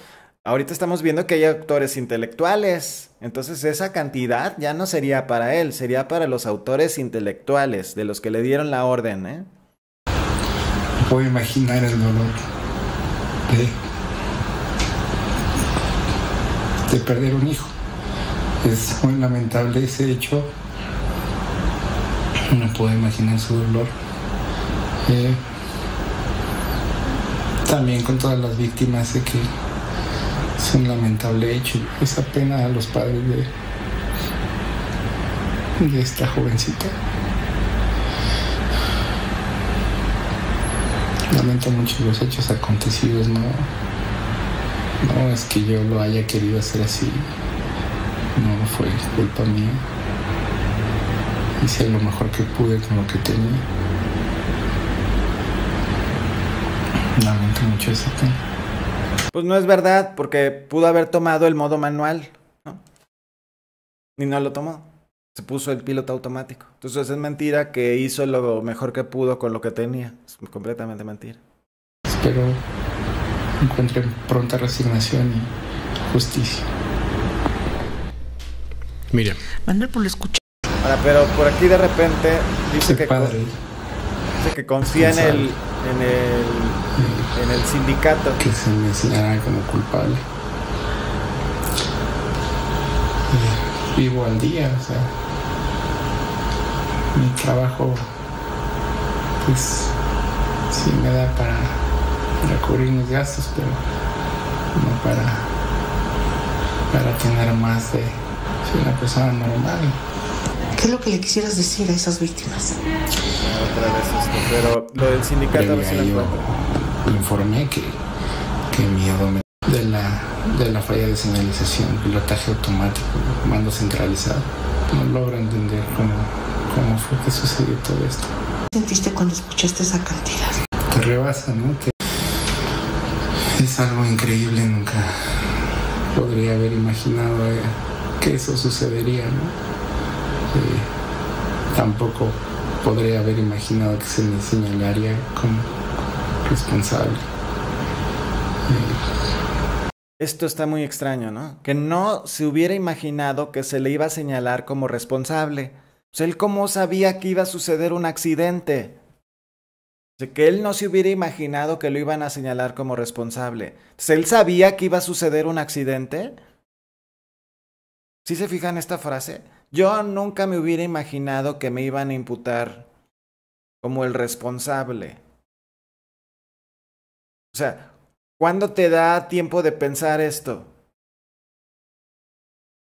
ahorita estamos viendo que hay autores intelectuales, entonces esa cantidad ya no sería para él, sería para los autores intelectuales, de los que le dieron la orden, ¿eh? Puedo imaginar el dolor de perder un hijo. Es muy lamentable ese hecho. No puedo imaginar su dolor. Eh, también con todas las víctimas sé que es un lamentable hecho. Esa pena a los padres de, de esta jovencita. Lamento mucho los hechos acontecidos, no es que yo lo haya querido hacer así no fue culpa mía. Hice lo mejor que pude con lo que tenía. Lamento mucho eso. Pues no es verdad, porque pudo haber tomado el modo manual, ¿no? Y no lo tomó. Se puso el piloto automático. Entonces es mentira que hizo lo mejor que pudo con lo que tenía. Es completamente mentira. Espero encuentren pronta resignación y justicia. Mira, Manuel, por pues lo Ahora, pero por aquí de repente dice que, confía en el, en el, en el sindicato. Que se me señala como culpable. Eh, vivo al día, o sea. Mi trabajo, pues, sí me da para, para cubrir mis gastos, pero no para, para tener más de soy una persona normal. ¿Qué es lo que le quisieras decir a esas víctimas? Otra vez esto, pero lo del sindicato no informé que, que miedo me... de la de la falla de señalización, pilotaje automático, mando centralizado. No logro entender cómo, fue que sucedió todo esto. ¿Qué sentiste cuando escuchaste esa cantidad? Te rebasa, ¿no? Es algo increíble, nunca podría haber imaginado. Eh, que eso sucedería, ¿no? Eh, tampoco podría haber imaginado que se le señalaría como responsable. Eh, Esto está muy extraño, ¿no? Que no se hubiera imaginado que se le iba a señalar como responsable. Pues, él cómo sabía que iba a suceder un accidente. que él no se hubiera imaginado que lo iban a señalar como responsable. sea, pues, él sabía que iba a suceder un accidente si se fijan esta frase, yo nunca me hubiera imaginado que me iban a imputar como el responsable. O sea, ¿cuándo te da tiempo de pensar esto?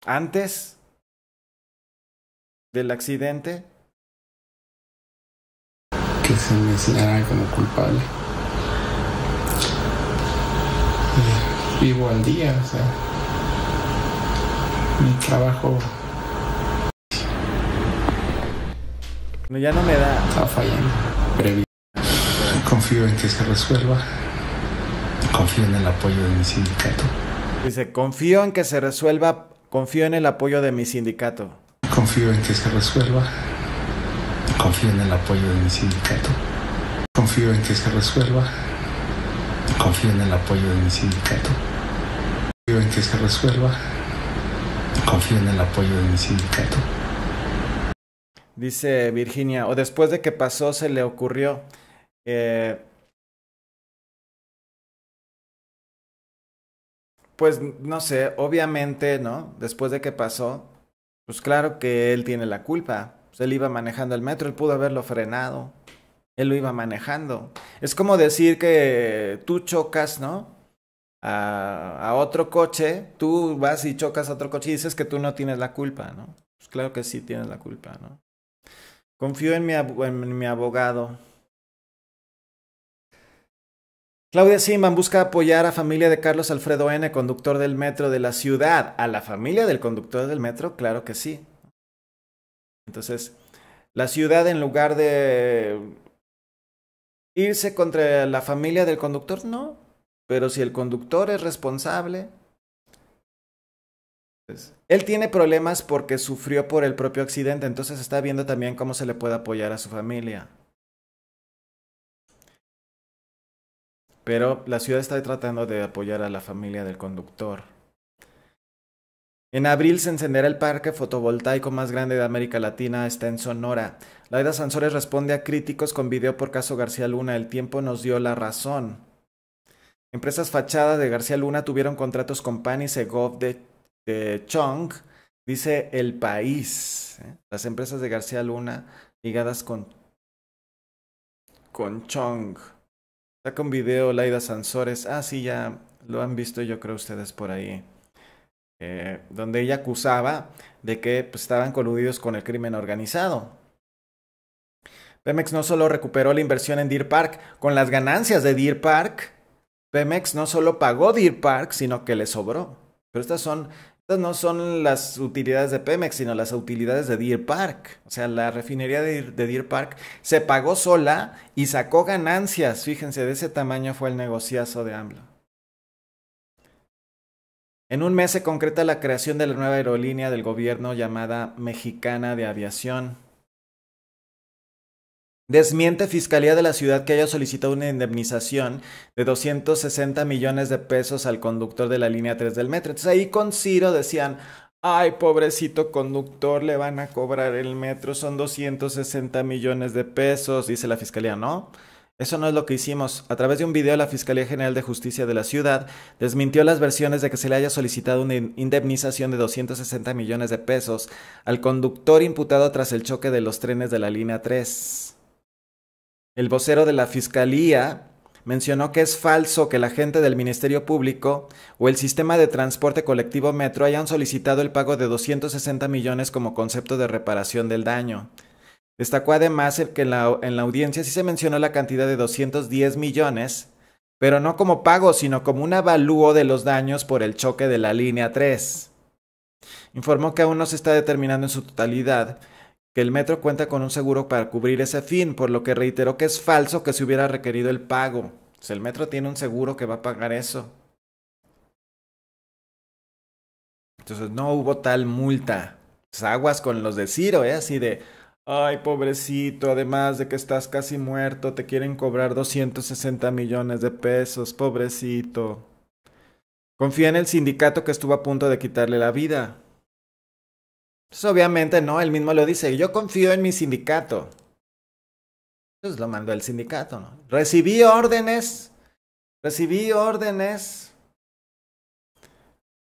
¿Antes del accidente? Que se me como culpable. Vivo al día, o sea mi trabajo. Ya no me da. Está fallando. Confío en que se resuelva. Confío en el apoyo de mi sindicato. Dice, confío en que se resuelva. Confío en el apoyo de mi sindicato. Confío en que se resuelva. Confío en el apoyo de mi sindicato. Confío en que se resuelva. Confío en el apoyo de mi sindicato. Confío en que se resuelva confío en el apoyo de mi sindicato. Dice Virginia, o después de que pasó se le ocurrió... Eh, pues no sé, obviamente, ¿no? Después de que pasó, pues claro que él tiene la culpa. Pues él iba manejando el metro, él pudo haberlo frenado. Él lo iba manejando. Es como decir que tú chocas, ¿no? a, otro coche, tú vas y chocas a otro coche y dices que tú no tienes la culpa, ¿no? Pues claro que sí tienes la culpa, ¿no? Confío en mi, abogado. Claudia Siman busca apoyar a familia de Carlos Alfredo N., conductor del metro de la ciudad. ¿A la familia del conductor del metro? Claro que sí. Entonces, la ciudad en lugar de irse contra la familia del conductor, no, pero si el conductor es responsable, pues, él tiene problemas porque sufrió por el propio accidente, entonces está viendo también cómo se le puede apoyar a su familia. Pero la ciudad está tratando de apoyar a la familia del conductor. En abril se encenderá el parque fotovoltaico más grande de América Latina, está en Sonora. Laida Sansores responde a críticos con video por caso García Luna. El tiempo nos dio la razón. Empresas fachadas de García Luna tuvieron contratos con PAN y Segov de, de Chong, dice El País. ¿eh? Las empresas de García Luna ligadas con, con Chong. Saca un video Laida Sansores. Ah, sí, ya lo han visto yo creo ustedes por ahí. Eh, donde ella acusaba de que pues, estaban coludidos con el crimen organizado. Pemex no solo recuperó la inversión en Deer Park, con las ganancias de Deer Park, Pemex no solo pagó Deer Park, sino que le sobró. Pero estas son estas no son las utilidades de Pemex, sino las utilidades de Deer Park. O sea, la refinería de, de, Deer Park se pagó sola y sacó ganancias. Fíjense, de ese tamaño fue el negociazo de AMLO. En un mes se concreta la creación de la nueva aerolínea del gobierno llamada Mexicana de Aviación. Desmiente Fiscalía de la Ciudad que haya solicitado una indemnización de 260 millones de pesos al conductor de la línea 3 del metro. Entonces ahí con Ciro decían, ay, pobrecito conductor, le van a cobrar el metro, son 260 millones de pesos, dice la Fiscalía, ¿no? Eso no es lo que hicimos. A través de un video, la Fiscalía General de Justicia de la ciudad desmintió las versiones de que se le haya solicitado una indemnización de 260 millones de pesos al conductor imputado tras el choque de los trenes de la línea 3. El vocero de la Fiscalía mencionó que es falso que la gente del Ministerio Público o el sistema de transporte colectivo Metro hayan solicitado el pago de 260 millones como concepto de reparación del daño. Destacó además que en la, audiencia sí se mencionó la cantidad de 210 millones, pero no como pago, sino como un avalúo de los daños por el choque de la línea 3. Informó que aún no se está determinando en su totalidad que el metro cuenta con un seguro para cubrir ese fin, por lo que reiteró que es falso que se hubiera requerido el pago. Si el metro tiene un seguro que va a pagar eso. Entonces no hubo tal multa. aguas con los de Ciro, ¿eh? Así de, ay, pobrecito, además de que estás casi muerto, te quieren cobrar 260 millones de pesos, pobrecito. Confía en el sindicato que estuvo a punto de quitarle la vida obviamente no, él mismo lo dice, yo confío en mi sindicato. Entonces lo mandó el sindicato, ¿no? Recibí órdenes, recibí órdenes.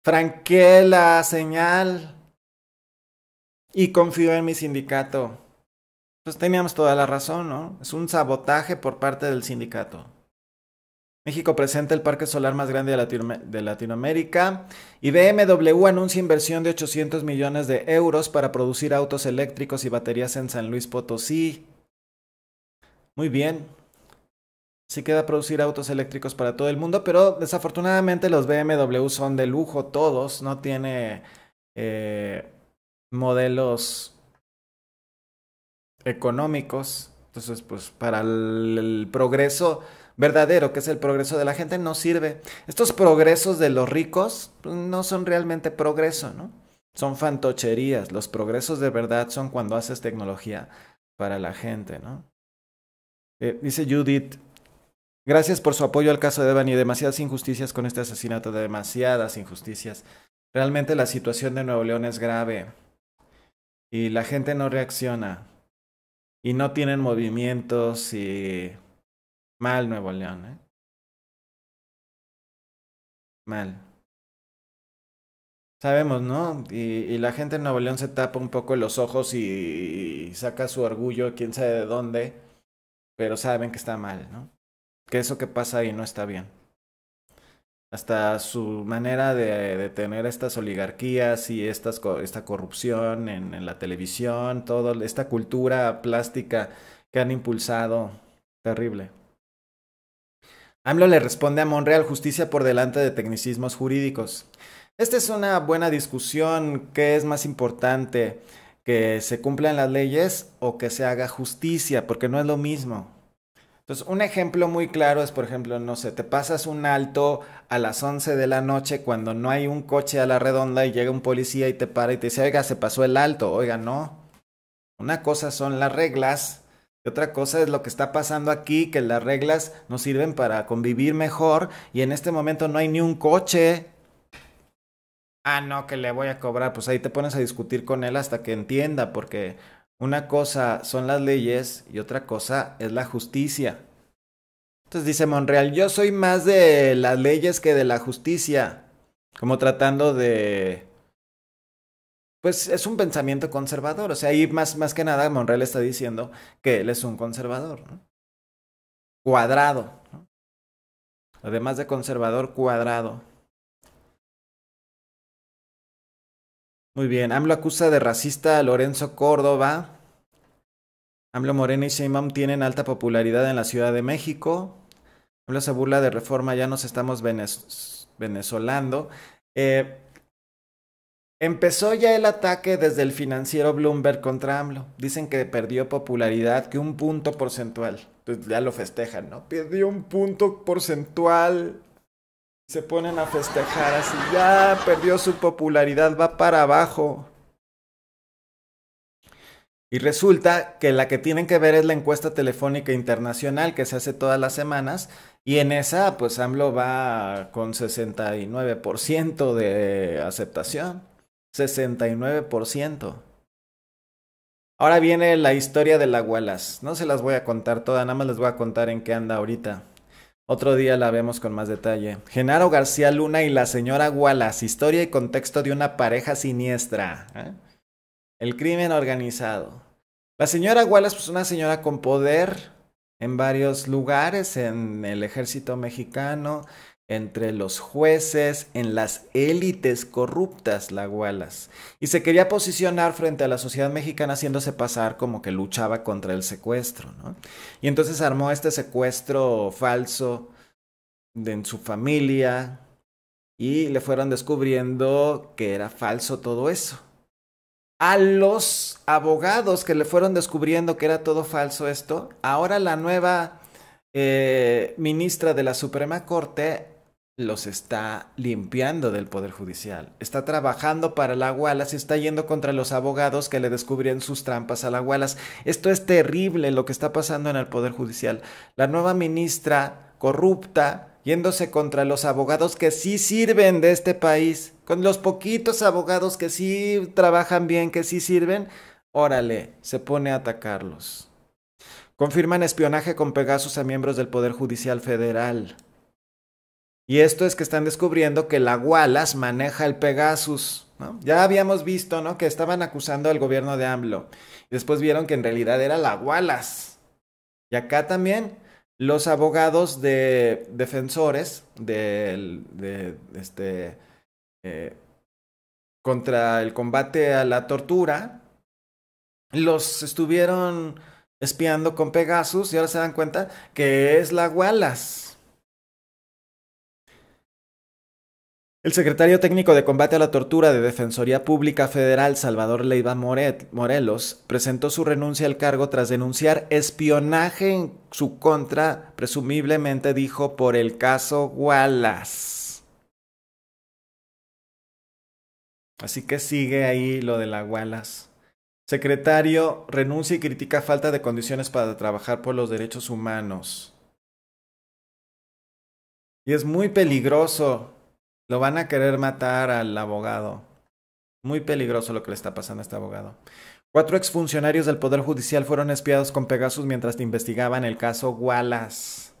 Franqué la señal y confío en mi sindicato. Entonces pues, teníamos toda la razón, ¿no? Es un sabotaje por parte del sindicato. México presenta el parque solar más grande de, Latinoamérica y BMW anuncia inversión de 800 millones de euros para producir autos eléctricos y baterías en San Luis Potosí. Muy bien. Sí queda producir autos eléctricos para todo el mundo, pero desafortunadamente los BMW son de lujo todos, no tiene eh, modelos económicos. Entonces, pues para el progreso verdadero, que es el progreso de la gente, no sirve. Estos progresos de los ricos pues, no son realmente progreso, ¿no? Son fantocherías. Los progresos de verdad son cuando haces tecnología para la gente, ¿no? Eh, dice Judith, gracias por su apoyo al caso de Evan y demasiadas injusticias con este asesinato, de demasiadas injusticias. Realmente la situación de Nuevo León es grave y la gente no reacciona y no tienen movimientos y Mal Nuevo León, ¿eh? Mal. Sabemos, ¿no? Y, la gente en Nuevo León se tapa un poco los ojos y, saca su orgullo, quién sabe de dónde, pero saben que está mal, ¿no? Que eso que pasa ahí no está bien. Hasta su manera de, de tener estas oligarquías y esta corrupción en, en la televisión, toda esta cultura plástica que han impulsado, terrible. AMLO le responde a Monreal justicia por delante de tecnicismos jurídicos. Esta es una buena discusión. ¿Qué es más importante? ¿Que se cumplan las leyes o que se haga justicia? Porque no es lo mismo. Entonces, un ejemplo muy claro es, por ejemplo, no sé, te pasas un alto a las 11 de la noche cuando no hay un coche a la redonda y llega un policía y te para y te dice, oiga, se pasó el alto, oiga, no. Una cosa son las reglas y otra cosa es lo que está pasando aquí, que las reglas no sirven para convivir mejor y en este momento no hay ni un coche. Ah, no, que le voy a cobrar. Pues ahí te pones a discutir con él hasta que entienda, porque una cosa son las leyes y otra cosa es la justicia. Entonces dice Monreal, yo soy más de las leyes que de la justicia, como tratando de pues es un pensamiento conservador. O sea, ahí más, más que nada Monreal está diciendo que él es un conservador. Cuadrado. ¿no? Además de conservador, cuadrado. Muy bien, AMLO acusa de racista a Lorenzo Córdoba. AMLO Morena y Sheinbaum tienen alta popularidad en la Ciudad de México. AMLO se burla de reforma, ya nos estamos venezolando. Eh, Empezó ya el ataque desde el financiero Bloomberg contra AMLO. Dicen que perdió popularidad, que un punto porcentual, Pues ya lo festejan, ¿no? Perdió un punto porcentual. Se ponen a festejar así. Ya perdió su popularidad, va para abajo. Y resulta que la que tienen que ver es la encuesta telefónica internacional que se hace todas las semanas. Y en esa, pues AMLO va con 69% de aceptación. 69%. Ahora viene la historia de la Wallace. No se las voy a contar toda, nada más les voy a contar en qué anda ahorita. Otro día la vemos con más detalle. Genaro García Luna y la señora Wallace. Historia y contexto de una pareja siniestra. ¿eh? El crimen organizado. La señora Wallace, pues una señora con poder en varios lugares, en el ejército mexicano, entre los jueces, en las élites corruptas lagualas. Y se quería posicionar frente a la sociedad mexicana haciéndose pasar como que luchaba contra el secuestro, ¿no? Y entonces armó este secuestro falso de, en su familia y le fueron descubriendo que era falso todo eso. A los abogados que le fueron descubriendo que era todo falso esto, ahora la nueva eh, ministra de la Suprema Corte los está limpiando del Poder Judicial. Está trabajando para la Wallace y está yendo contra los abogados que le descubrieron sus trampas a la Wallace. Esto es terrible lo que está pasando en el Poder Judicial. La nueva ministra corrupta yéndose contra los abogados que sí sirven de este país, con los poquitos abogados que sí trabajan bien, que sí sirven, órale, se pone a atacarlos. Confirman espionaje con Pegasus a miembros del Poder Judicial Federal. Y esto es que están descubriendo que la Wallace maneja el Pegasus. Ya habíamos visto ¿no? que estaban acusando al gobierno de AMLO. Después vieron que en realidad era la Wallace. Y acá también los abogados de defensores de, de este, eh, contra el combate a la tortura los estuvieron espiando con Pegasus y ahora se dan cuenta que es la Wallace. El secretario técnico de combate a la tortura de Defensoría Pública Federal, Salvador Leiva Morelos, presentó su renuncia al cargo tras denunciar espionaje en su contra, presumiblemente dijo por el caso Wallace. Así que sigue ahí lo de la Wallace. Secretario renuncia y critica falta de condiciones para trabajar por los derechos humanos. Y es muy peligroso lo van a querer matar al abogado. Muy peligroso lo que le está pasando a este abogado. Cuatro exfuncionarios del Poder Judicial fueron espiados con Pegasus mientras investigaban el caso Wallace.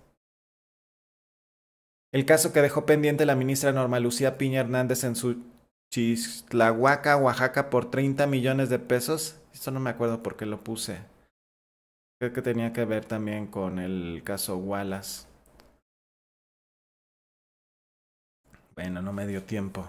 El caso que dejó pendiente la ministra Norma Lucía Piña Hernández en su Chislahuaca, Oaxaca, por 30 millones de pesos. Esto no me acuerdo por qué lo puse. Creo que tenía que ver también con el caso Wallace. Bueno, no me dio tiempo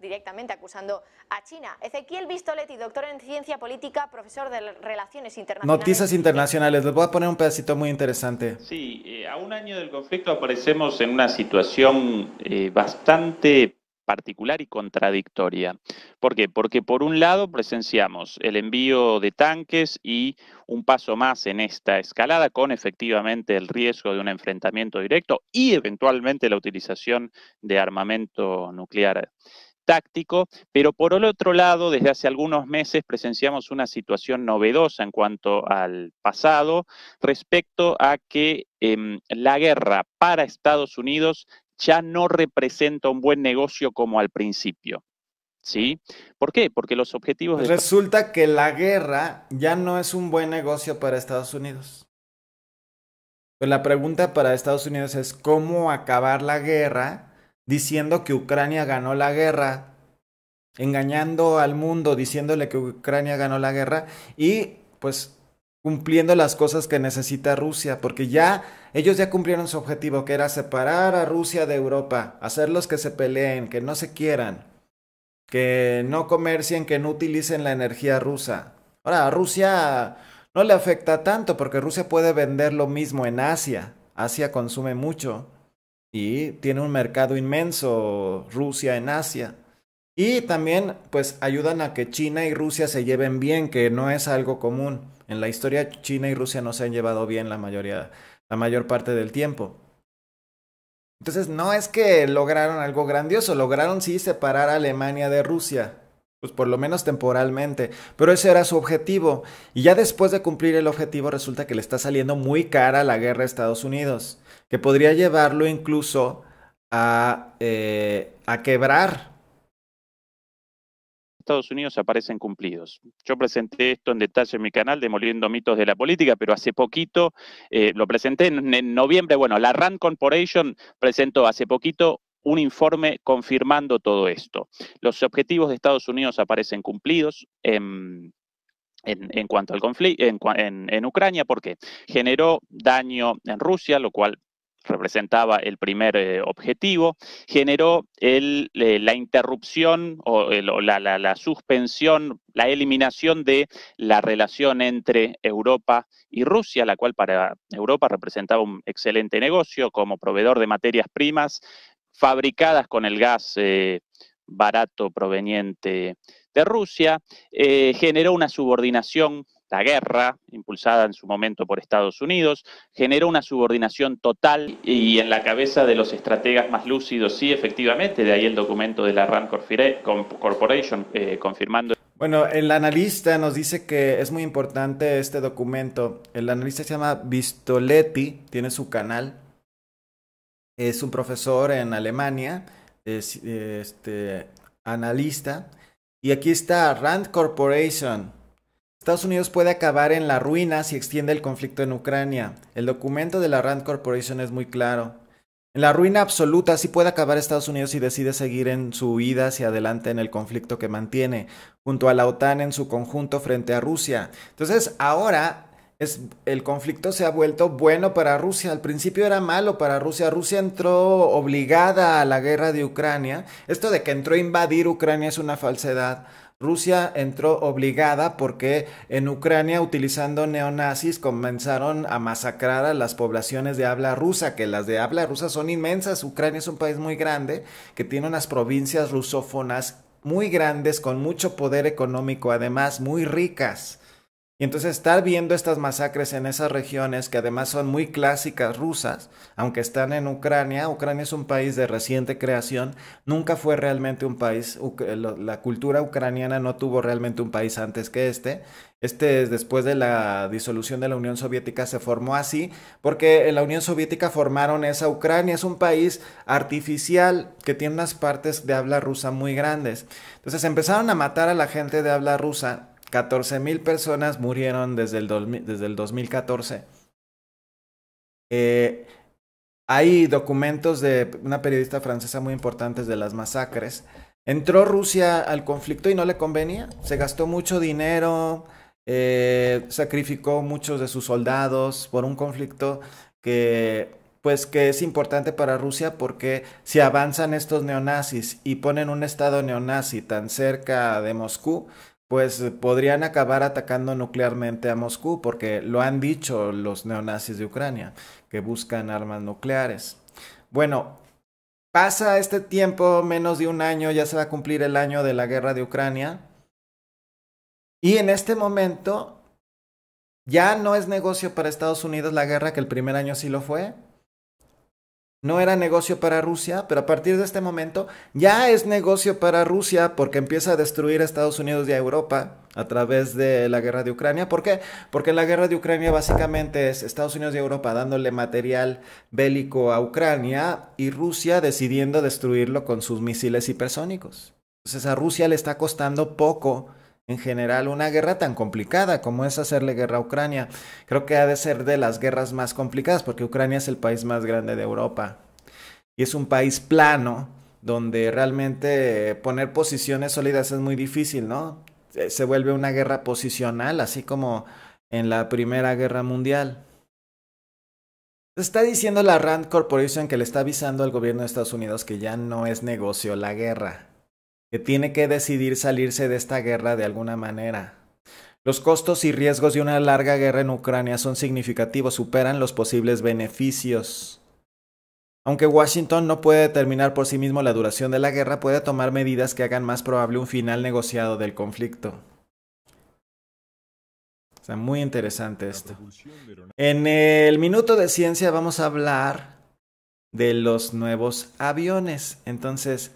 directamente acusando a China. Ezequiel Vistoletti, doctor en ciencia política, profesor de relaciones internacionales. Noticias internacionales, les voy a poner un pedacito muy interesante. Sí, eh, a un año del conflicto aparecemos en una situación eh, bastante particular y contradictoria. ¿Por qué? Porque por un lado presenciamos el envío de tanques y un paso más en esta escalada con efectivamente el riesgo de un enfrentamiento directo y eventualmente la utilización de armamento nuclear táctico, pero por el otro lado, desde hace algunos meses presenciamos una situación novedosa en cuanto al pasado respecto a que em, la guerra para Estados Unidos ya no representa un buen negocio como al principio. ¿Sí? ¿Por qué? Porque los objetivos... Resulta que la guerra ya no es un buen negocio para Estados Unidos. Pues la pregunta para Estados Unidos es cómo acabar la guerra diciendo que Ucrania ganó la guerra, engañando al mundo diciéndole que Ucrania ganó la guerra y pues cumpliendo las cosas que necesita Rusia, porque ya ellos ya cumplieron su objetivo, que era separar a Rusia de Europa, hacerlos que se peleen, que no se quieran, que no comercien, que no utilicen la energía rusa. Ahora, a Rusia no le afecta tanto, porque Rusia puede vender lo mismo en Asia. Asia consume mucho y tiene un mercado inmenso Rusia en Asia. Y también pues ayudan a que China y Rusia se lleven bien, que no es algo común. En la historia, China y Rusia no se han llevado bien la mayoría, la mayor parte del tiempo. Entonces, no es que lograron algo grandioso, lograron sí separar a Alemania de Rusia, pues por lo menos temporalmente, pero ese era su objetivo. Y ya después de cumplir el objetivo resulta que le está saliendo muy cara la guerra a Estados Unidos, que podría llevarlo incluso a, eh, a quebrar Estados Unidos aparecen cumplidos. Yo presenté esto en detalle en mi canal, Demoliendo mitos de la política, pero hace poquito eh, lo presenté en, noviembre. Bueno, la RAND Corporation presentó hace poquito un informe confirmando todo esto. Los objetivos de Estados Unidos aparecen cumplidos. en, cuanto al conflicto en, Ucrania, porque generó daño en Rusia, lo cual representaba el primer eh, objetivo, generó el, eh, la interrupción o eh, la, suspensión, la eliminación de la relación entre Europa y Rusia, la cual para Europa representaba un excelente negocio como proveedor de materias primas fabricadas con el gas barato proveniente de Rusia, generó una subordinación la guerra, impulsada en su momento por Estados Unidos, generó una subordinación total y en la cabeza de los estrategas más lúcidos, sí, efectivamente, de ahí el documento de la RAND Corporation eh, confirmando. Bueno, el analista nos dice que es muy importante este documento. El analista se llama Vistoletti, tiene su canal, es un profesor en Alemania, es este, analista, y aquí está RAND Corporation Estados Unidos puede acabar en la ruina si extiende el conflicto en Ucrania. El documento de la Rand Corporation es muy claro. En la ruina absoluta sí puede acabar Estados Unidos si decide seguir en su huida hacia adelante en el conflicto que mantiene, junto a la OTAN en su conjunto frente a Rusia. Entonces ahora es, el conflicto se ha vuelto bueno para Rusia. Al principio era malo para Rusia. Rusia entró obligada a la guerra de Ucrania. Esto de que entró a invadir Ucrania es una falsedad Rusia entró obligada porque en Ucrania, utilizando neonazis, comenzaron a masacrar a las poblaciones de habla rusa, que las de habla rusa son inmensas. Ucrania es un país muy grande que tiene unas provincias rusófonas muy grandes, con mucho poder económico, además muy ricas. Y entonces estar viendo estas masacres en esas regiones que además son muy clásicas rusas, aunque están en Ucrania, Ucrania es un país de reciente creación, nunca fue realmente un país, eh, la cultura ucraniana no tuvo realmente un país antes que este. Este es después de la disolución de la Unión Soviética se formó así, porque en la Unión Soviética formaron esa Ucrania, es un país artificial que tiene unas partes de habla rusa muy grandes. Entonces empezaron a matar a la gente de habla rusa mil personas murieron desde el, desde el 2014. Eh, hay documentos de una periodista francesa muy importantes de las masacres. Entró Rusia al conflicto y no le convenía. Se gastó mucho dinero, eh, sacrificó muchos de sus soldados por un conflicto que pues que es importante para Rusia porque si avanzan estos neonazis y ponen un estado neonazi tan cerca de Moscú, pues eh, podrían acabar atacando nuclearmente a Moscú, porque lo han dicho los neonazis de Ucrania, que buscan armas nucleares. Bueno, pasa este tiempo, menos de un año, ya se va a cumplir el año de la guerra de Ucrania, y en este momento ya no es negocio para Estados Unidos la guerra, que el primer año sí lo fue, no era negocio para Rusia, pero a partir de este momento ya es negocio para Rusia porque empieza a destruir a Estados Unidos y a Europa a través de la guerra de Ucrania. ¿Por qué? Porque la guerra de Ucrania básicamente es Estados Unidos y Europa dándole material bélico a Ucrania y Rusia decidiendo destruirlo con sus misiles hipersónicos. Entonces a Rusia le está costando poco en general una guerra tan complicada como es hacerle guerra a Ucrania. Creo que ha de ser de las guerras más complicadas porque Ucrania es el país más grande de Europa y es un país plano donde realmente poner posiciones sólidas es muy difícil, ¿no? Se vuelve una guerra posicional, así como en la Primera Guerra Mundial. Está diciendo la Rand Corporation que le está avisando al gobierno de Estados Unidos que ya no es negocio la guerra que tiene que decidir salirse de esta guerra de alguna manera. Los costos y riesgos de una larga guerra en Ucrania son significativos, superan los posibles beneficios. Aunque Washington no puede determinar por sí mismo la duración de la guerra, puede tomar medidas que hagan más probable un final negociado del conflicto. Está muy interesante esto. En el minuto de ciencia vamos a hablar de los nuevos aviones. Entonces,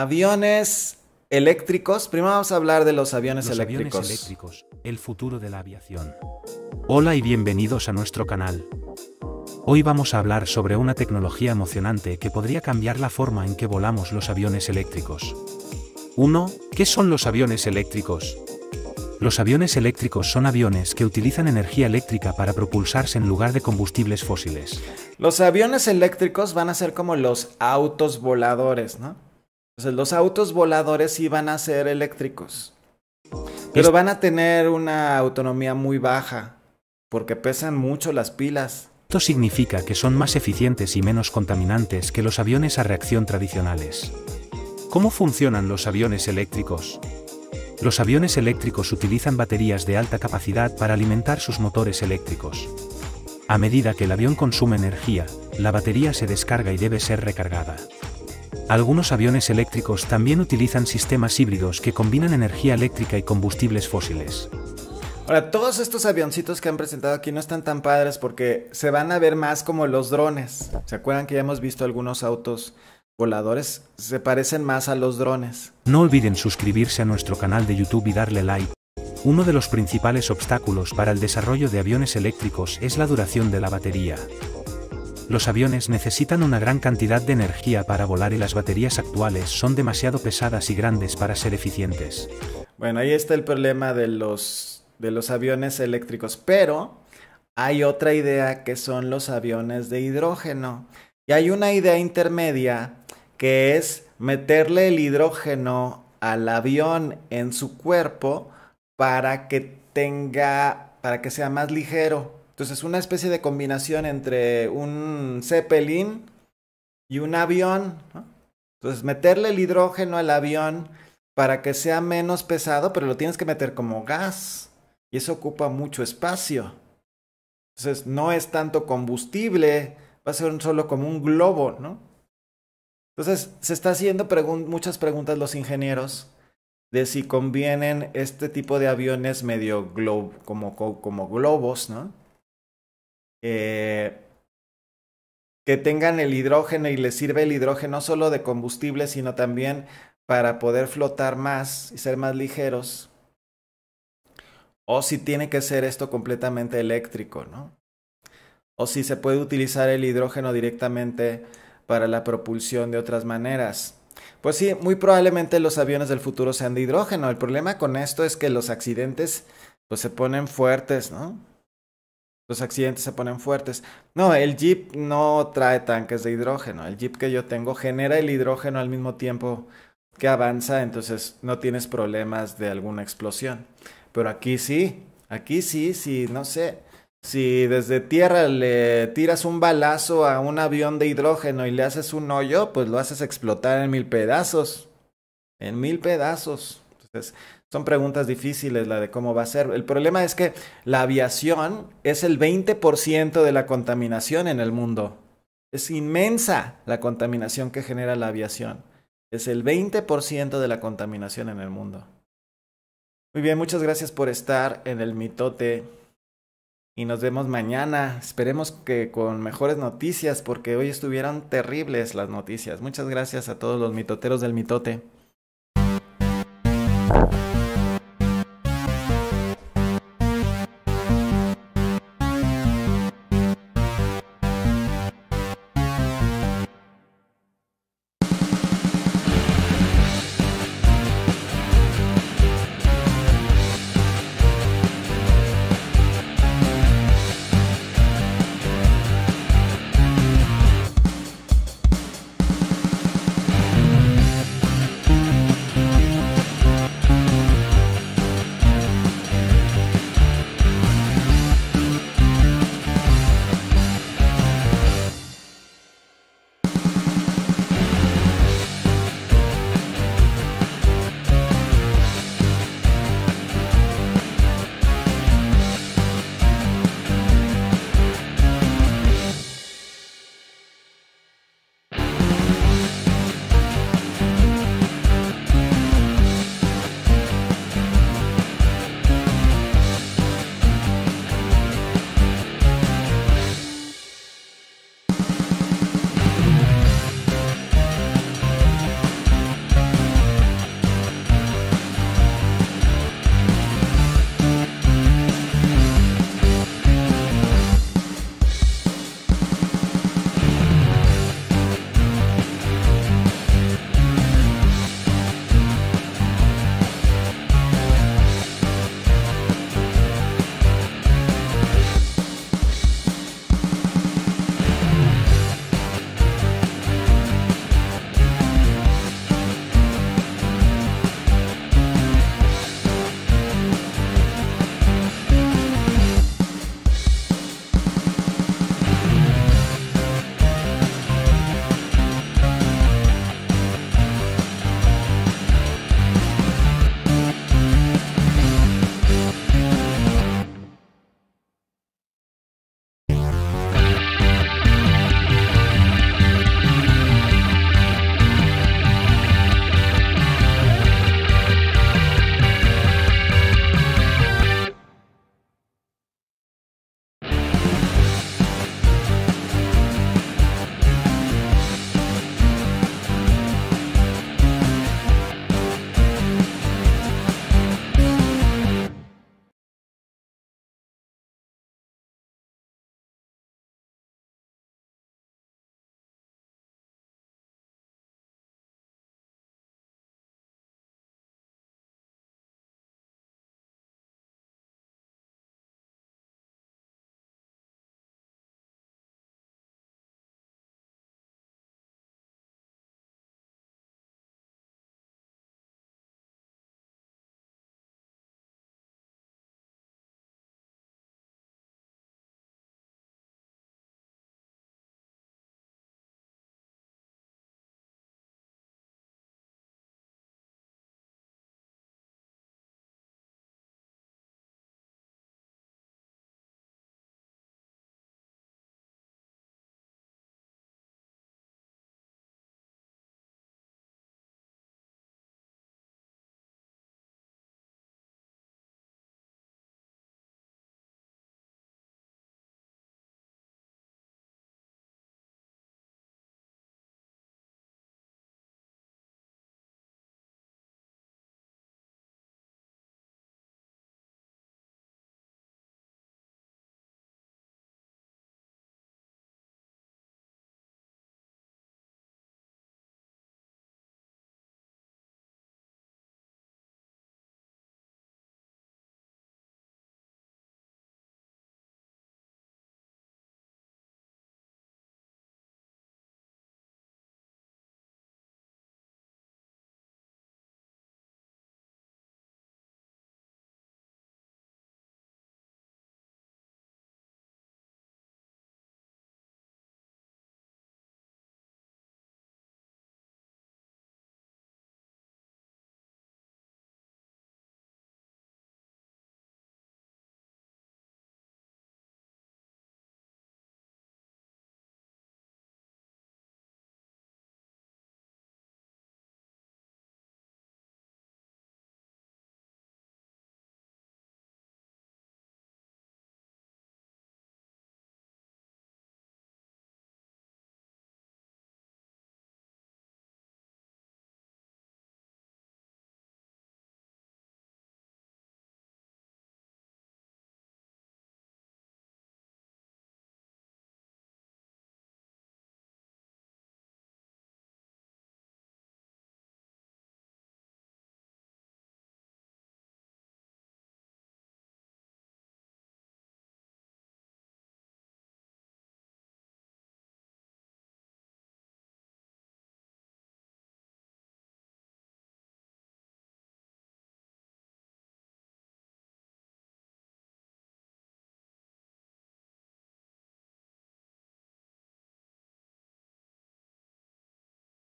Aviones eléctricos. Primero vamos a hablar de los aviones eléctricos. Aviones eléctricos, el futuro de la aviación. Hola y bienvenidos a nuestro canal. Hoy vamos a hablar sobre una tecnología emocionante que podría cambiar la forma en que volamos los aviones eléctricos. 1. ¿Qué son los aviones eléctricos? Los aviones eléctricos son aviones que utilizan energía eléctrica para propulsarse en lugar de combustibles fósiles. Los aviones eléctricos van a ser como los autos voladores, ¿no? los autos voladores iban a ser eléctricos. Pero van a tener una autonomía muy baja, porque pesan mucho las pilas. Esto significa que son más eficientes y menos contaminantes que los aviones a reacción tradicionales. ¿Cómo funcionan los aviones eléctricos? Los aviones eléctricos utilizan baterías de alta capacidad para alimentar sus motores eléctricos. A medida que el avión consume energía, la batería se descarga y debe ser recargada. Algunos aviones eléctricos también utilizan sistemas híbridos que combinan energía eléctrica y combustibles fósiles. Ahora, todos estos avioncitos que han presentado aquí no están tan padres porque se van a ver más como los drones. ¿Se acuerdan que ya hemos visto algunos autos voladores? Se parecen más a los drones. No olviden suscribirse a nuestro canal de YouTube y darle like. Uno de los principales obstáculos para el desarrollo de aviones eléctricos es la duración de la batería. Los aviones necesitan una gran cantidad de energía para volar y las baterías actuales son demasiado pesadas y grandes para ser eficientes. Bueno, ahí está el problema de los, de los aviones eléctricos, pero hay otra idea que son los aviones de hidrógeno. Y hay una idea intermedia que es meterle el hidrógeno al avión en su cuerpo para que tenga, para que sea más ligero. Entonces, una especie de combinación entre un Zeppelin y un avión. ¿no? Entonces, meterle el hidrógeno al avión para que sea menos pesado, pero lo tienes que meter como gas. Y eso ocupa mucho espacio. Entonces, no es tanto combustible, va a ser solo como un globo, ¿no? Entonces, se está haciendo muchas preguntas los ingenieros de si convienen este tipo de aviones medio como, como globos, ¿no? Eh, que tengan el hidrógeno y les sirve el hidrógeno no solo de combustible, sino también para poder flotar más y ser más ligeros. O si tiene que ser esto completamente eléctrico, ¿no? O si se puede utilizar el hidrógeno directamente para la propulsión de otras maneras. Pues sí, muy probablemente los aviones del futuro sean de hidrógeno. El problema con esto es que los accidentes pues se ponen fuertes, ¿no? los accidentes se ponen fuertes. No, el Jeep no trae tanques de hidrógeno. El Jeep que yo tengo genera el hidrógeno al mismo tiempo que avanza, entonces no tienes problemas de alguna explosión. Pero aquí sí, aquí sí, sí, no sé. Si desde tierra le tiras un balazo a un avión de hidrógeno y le haces un hoyo, pues lo haces explotar en mil pedazos. En mil pedazos. Entonces, son preguntas difíciles la de cómo va a ser. El problema es que la aviación es el 20% de la contaminación en el mundo. Es inmensa la contaminación que genera la aviación. Es el 20% de la contaminación en el mundo. Muy bien, muchas gracias por estar en el mitote. Y nos vemos mañana. Esperemos que con mejores noticias, porque hoy estuvieron terribles las noticias. Muchas gracias a todos los mitoteros del mitote.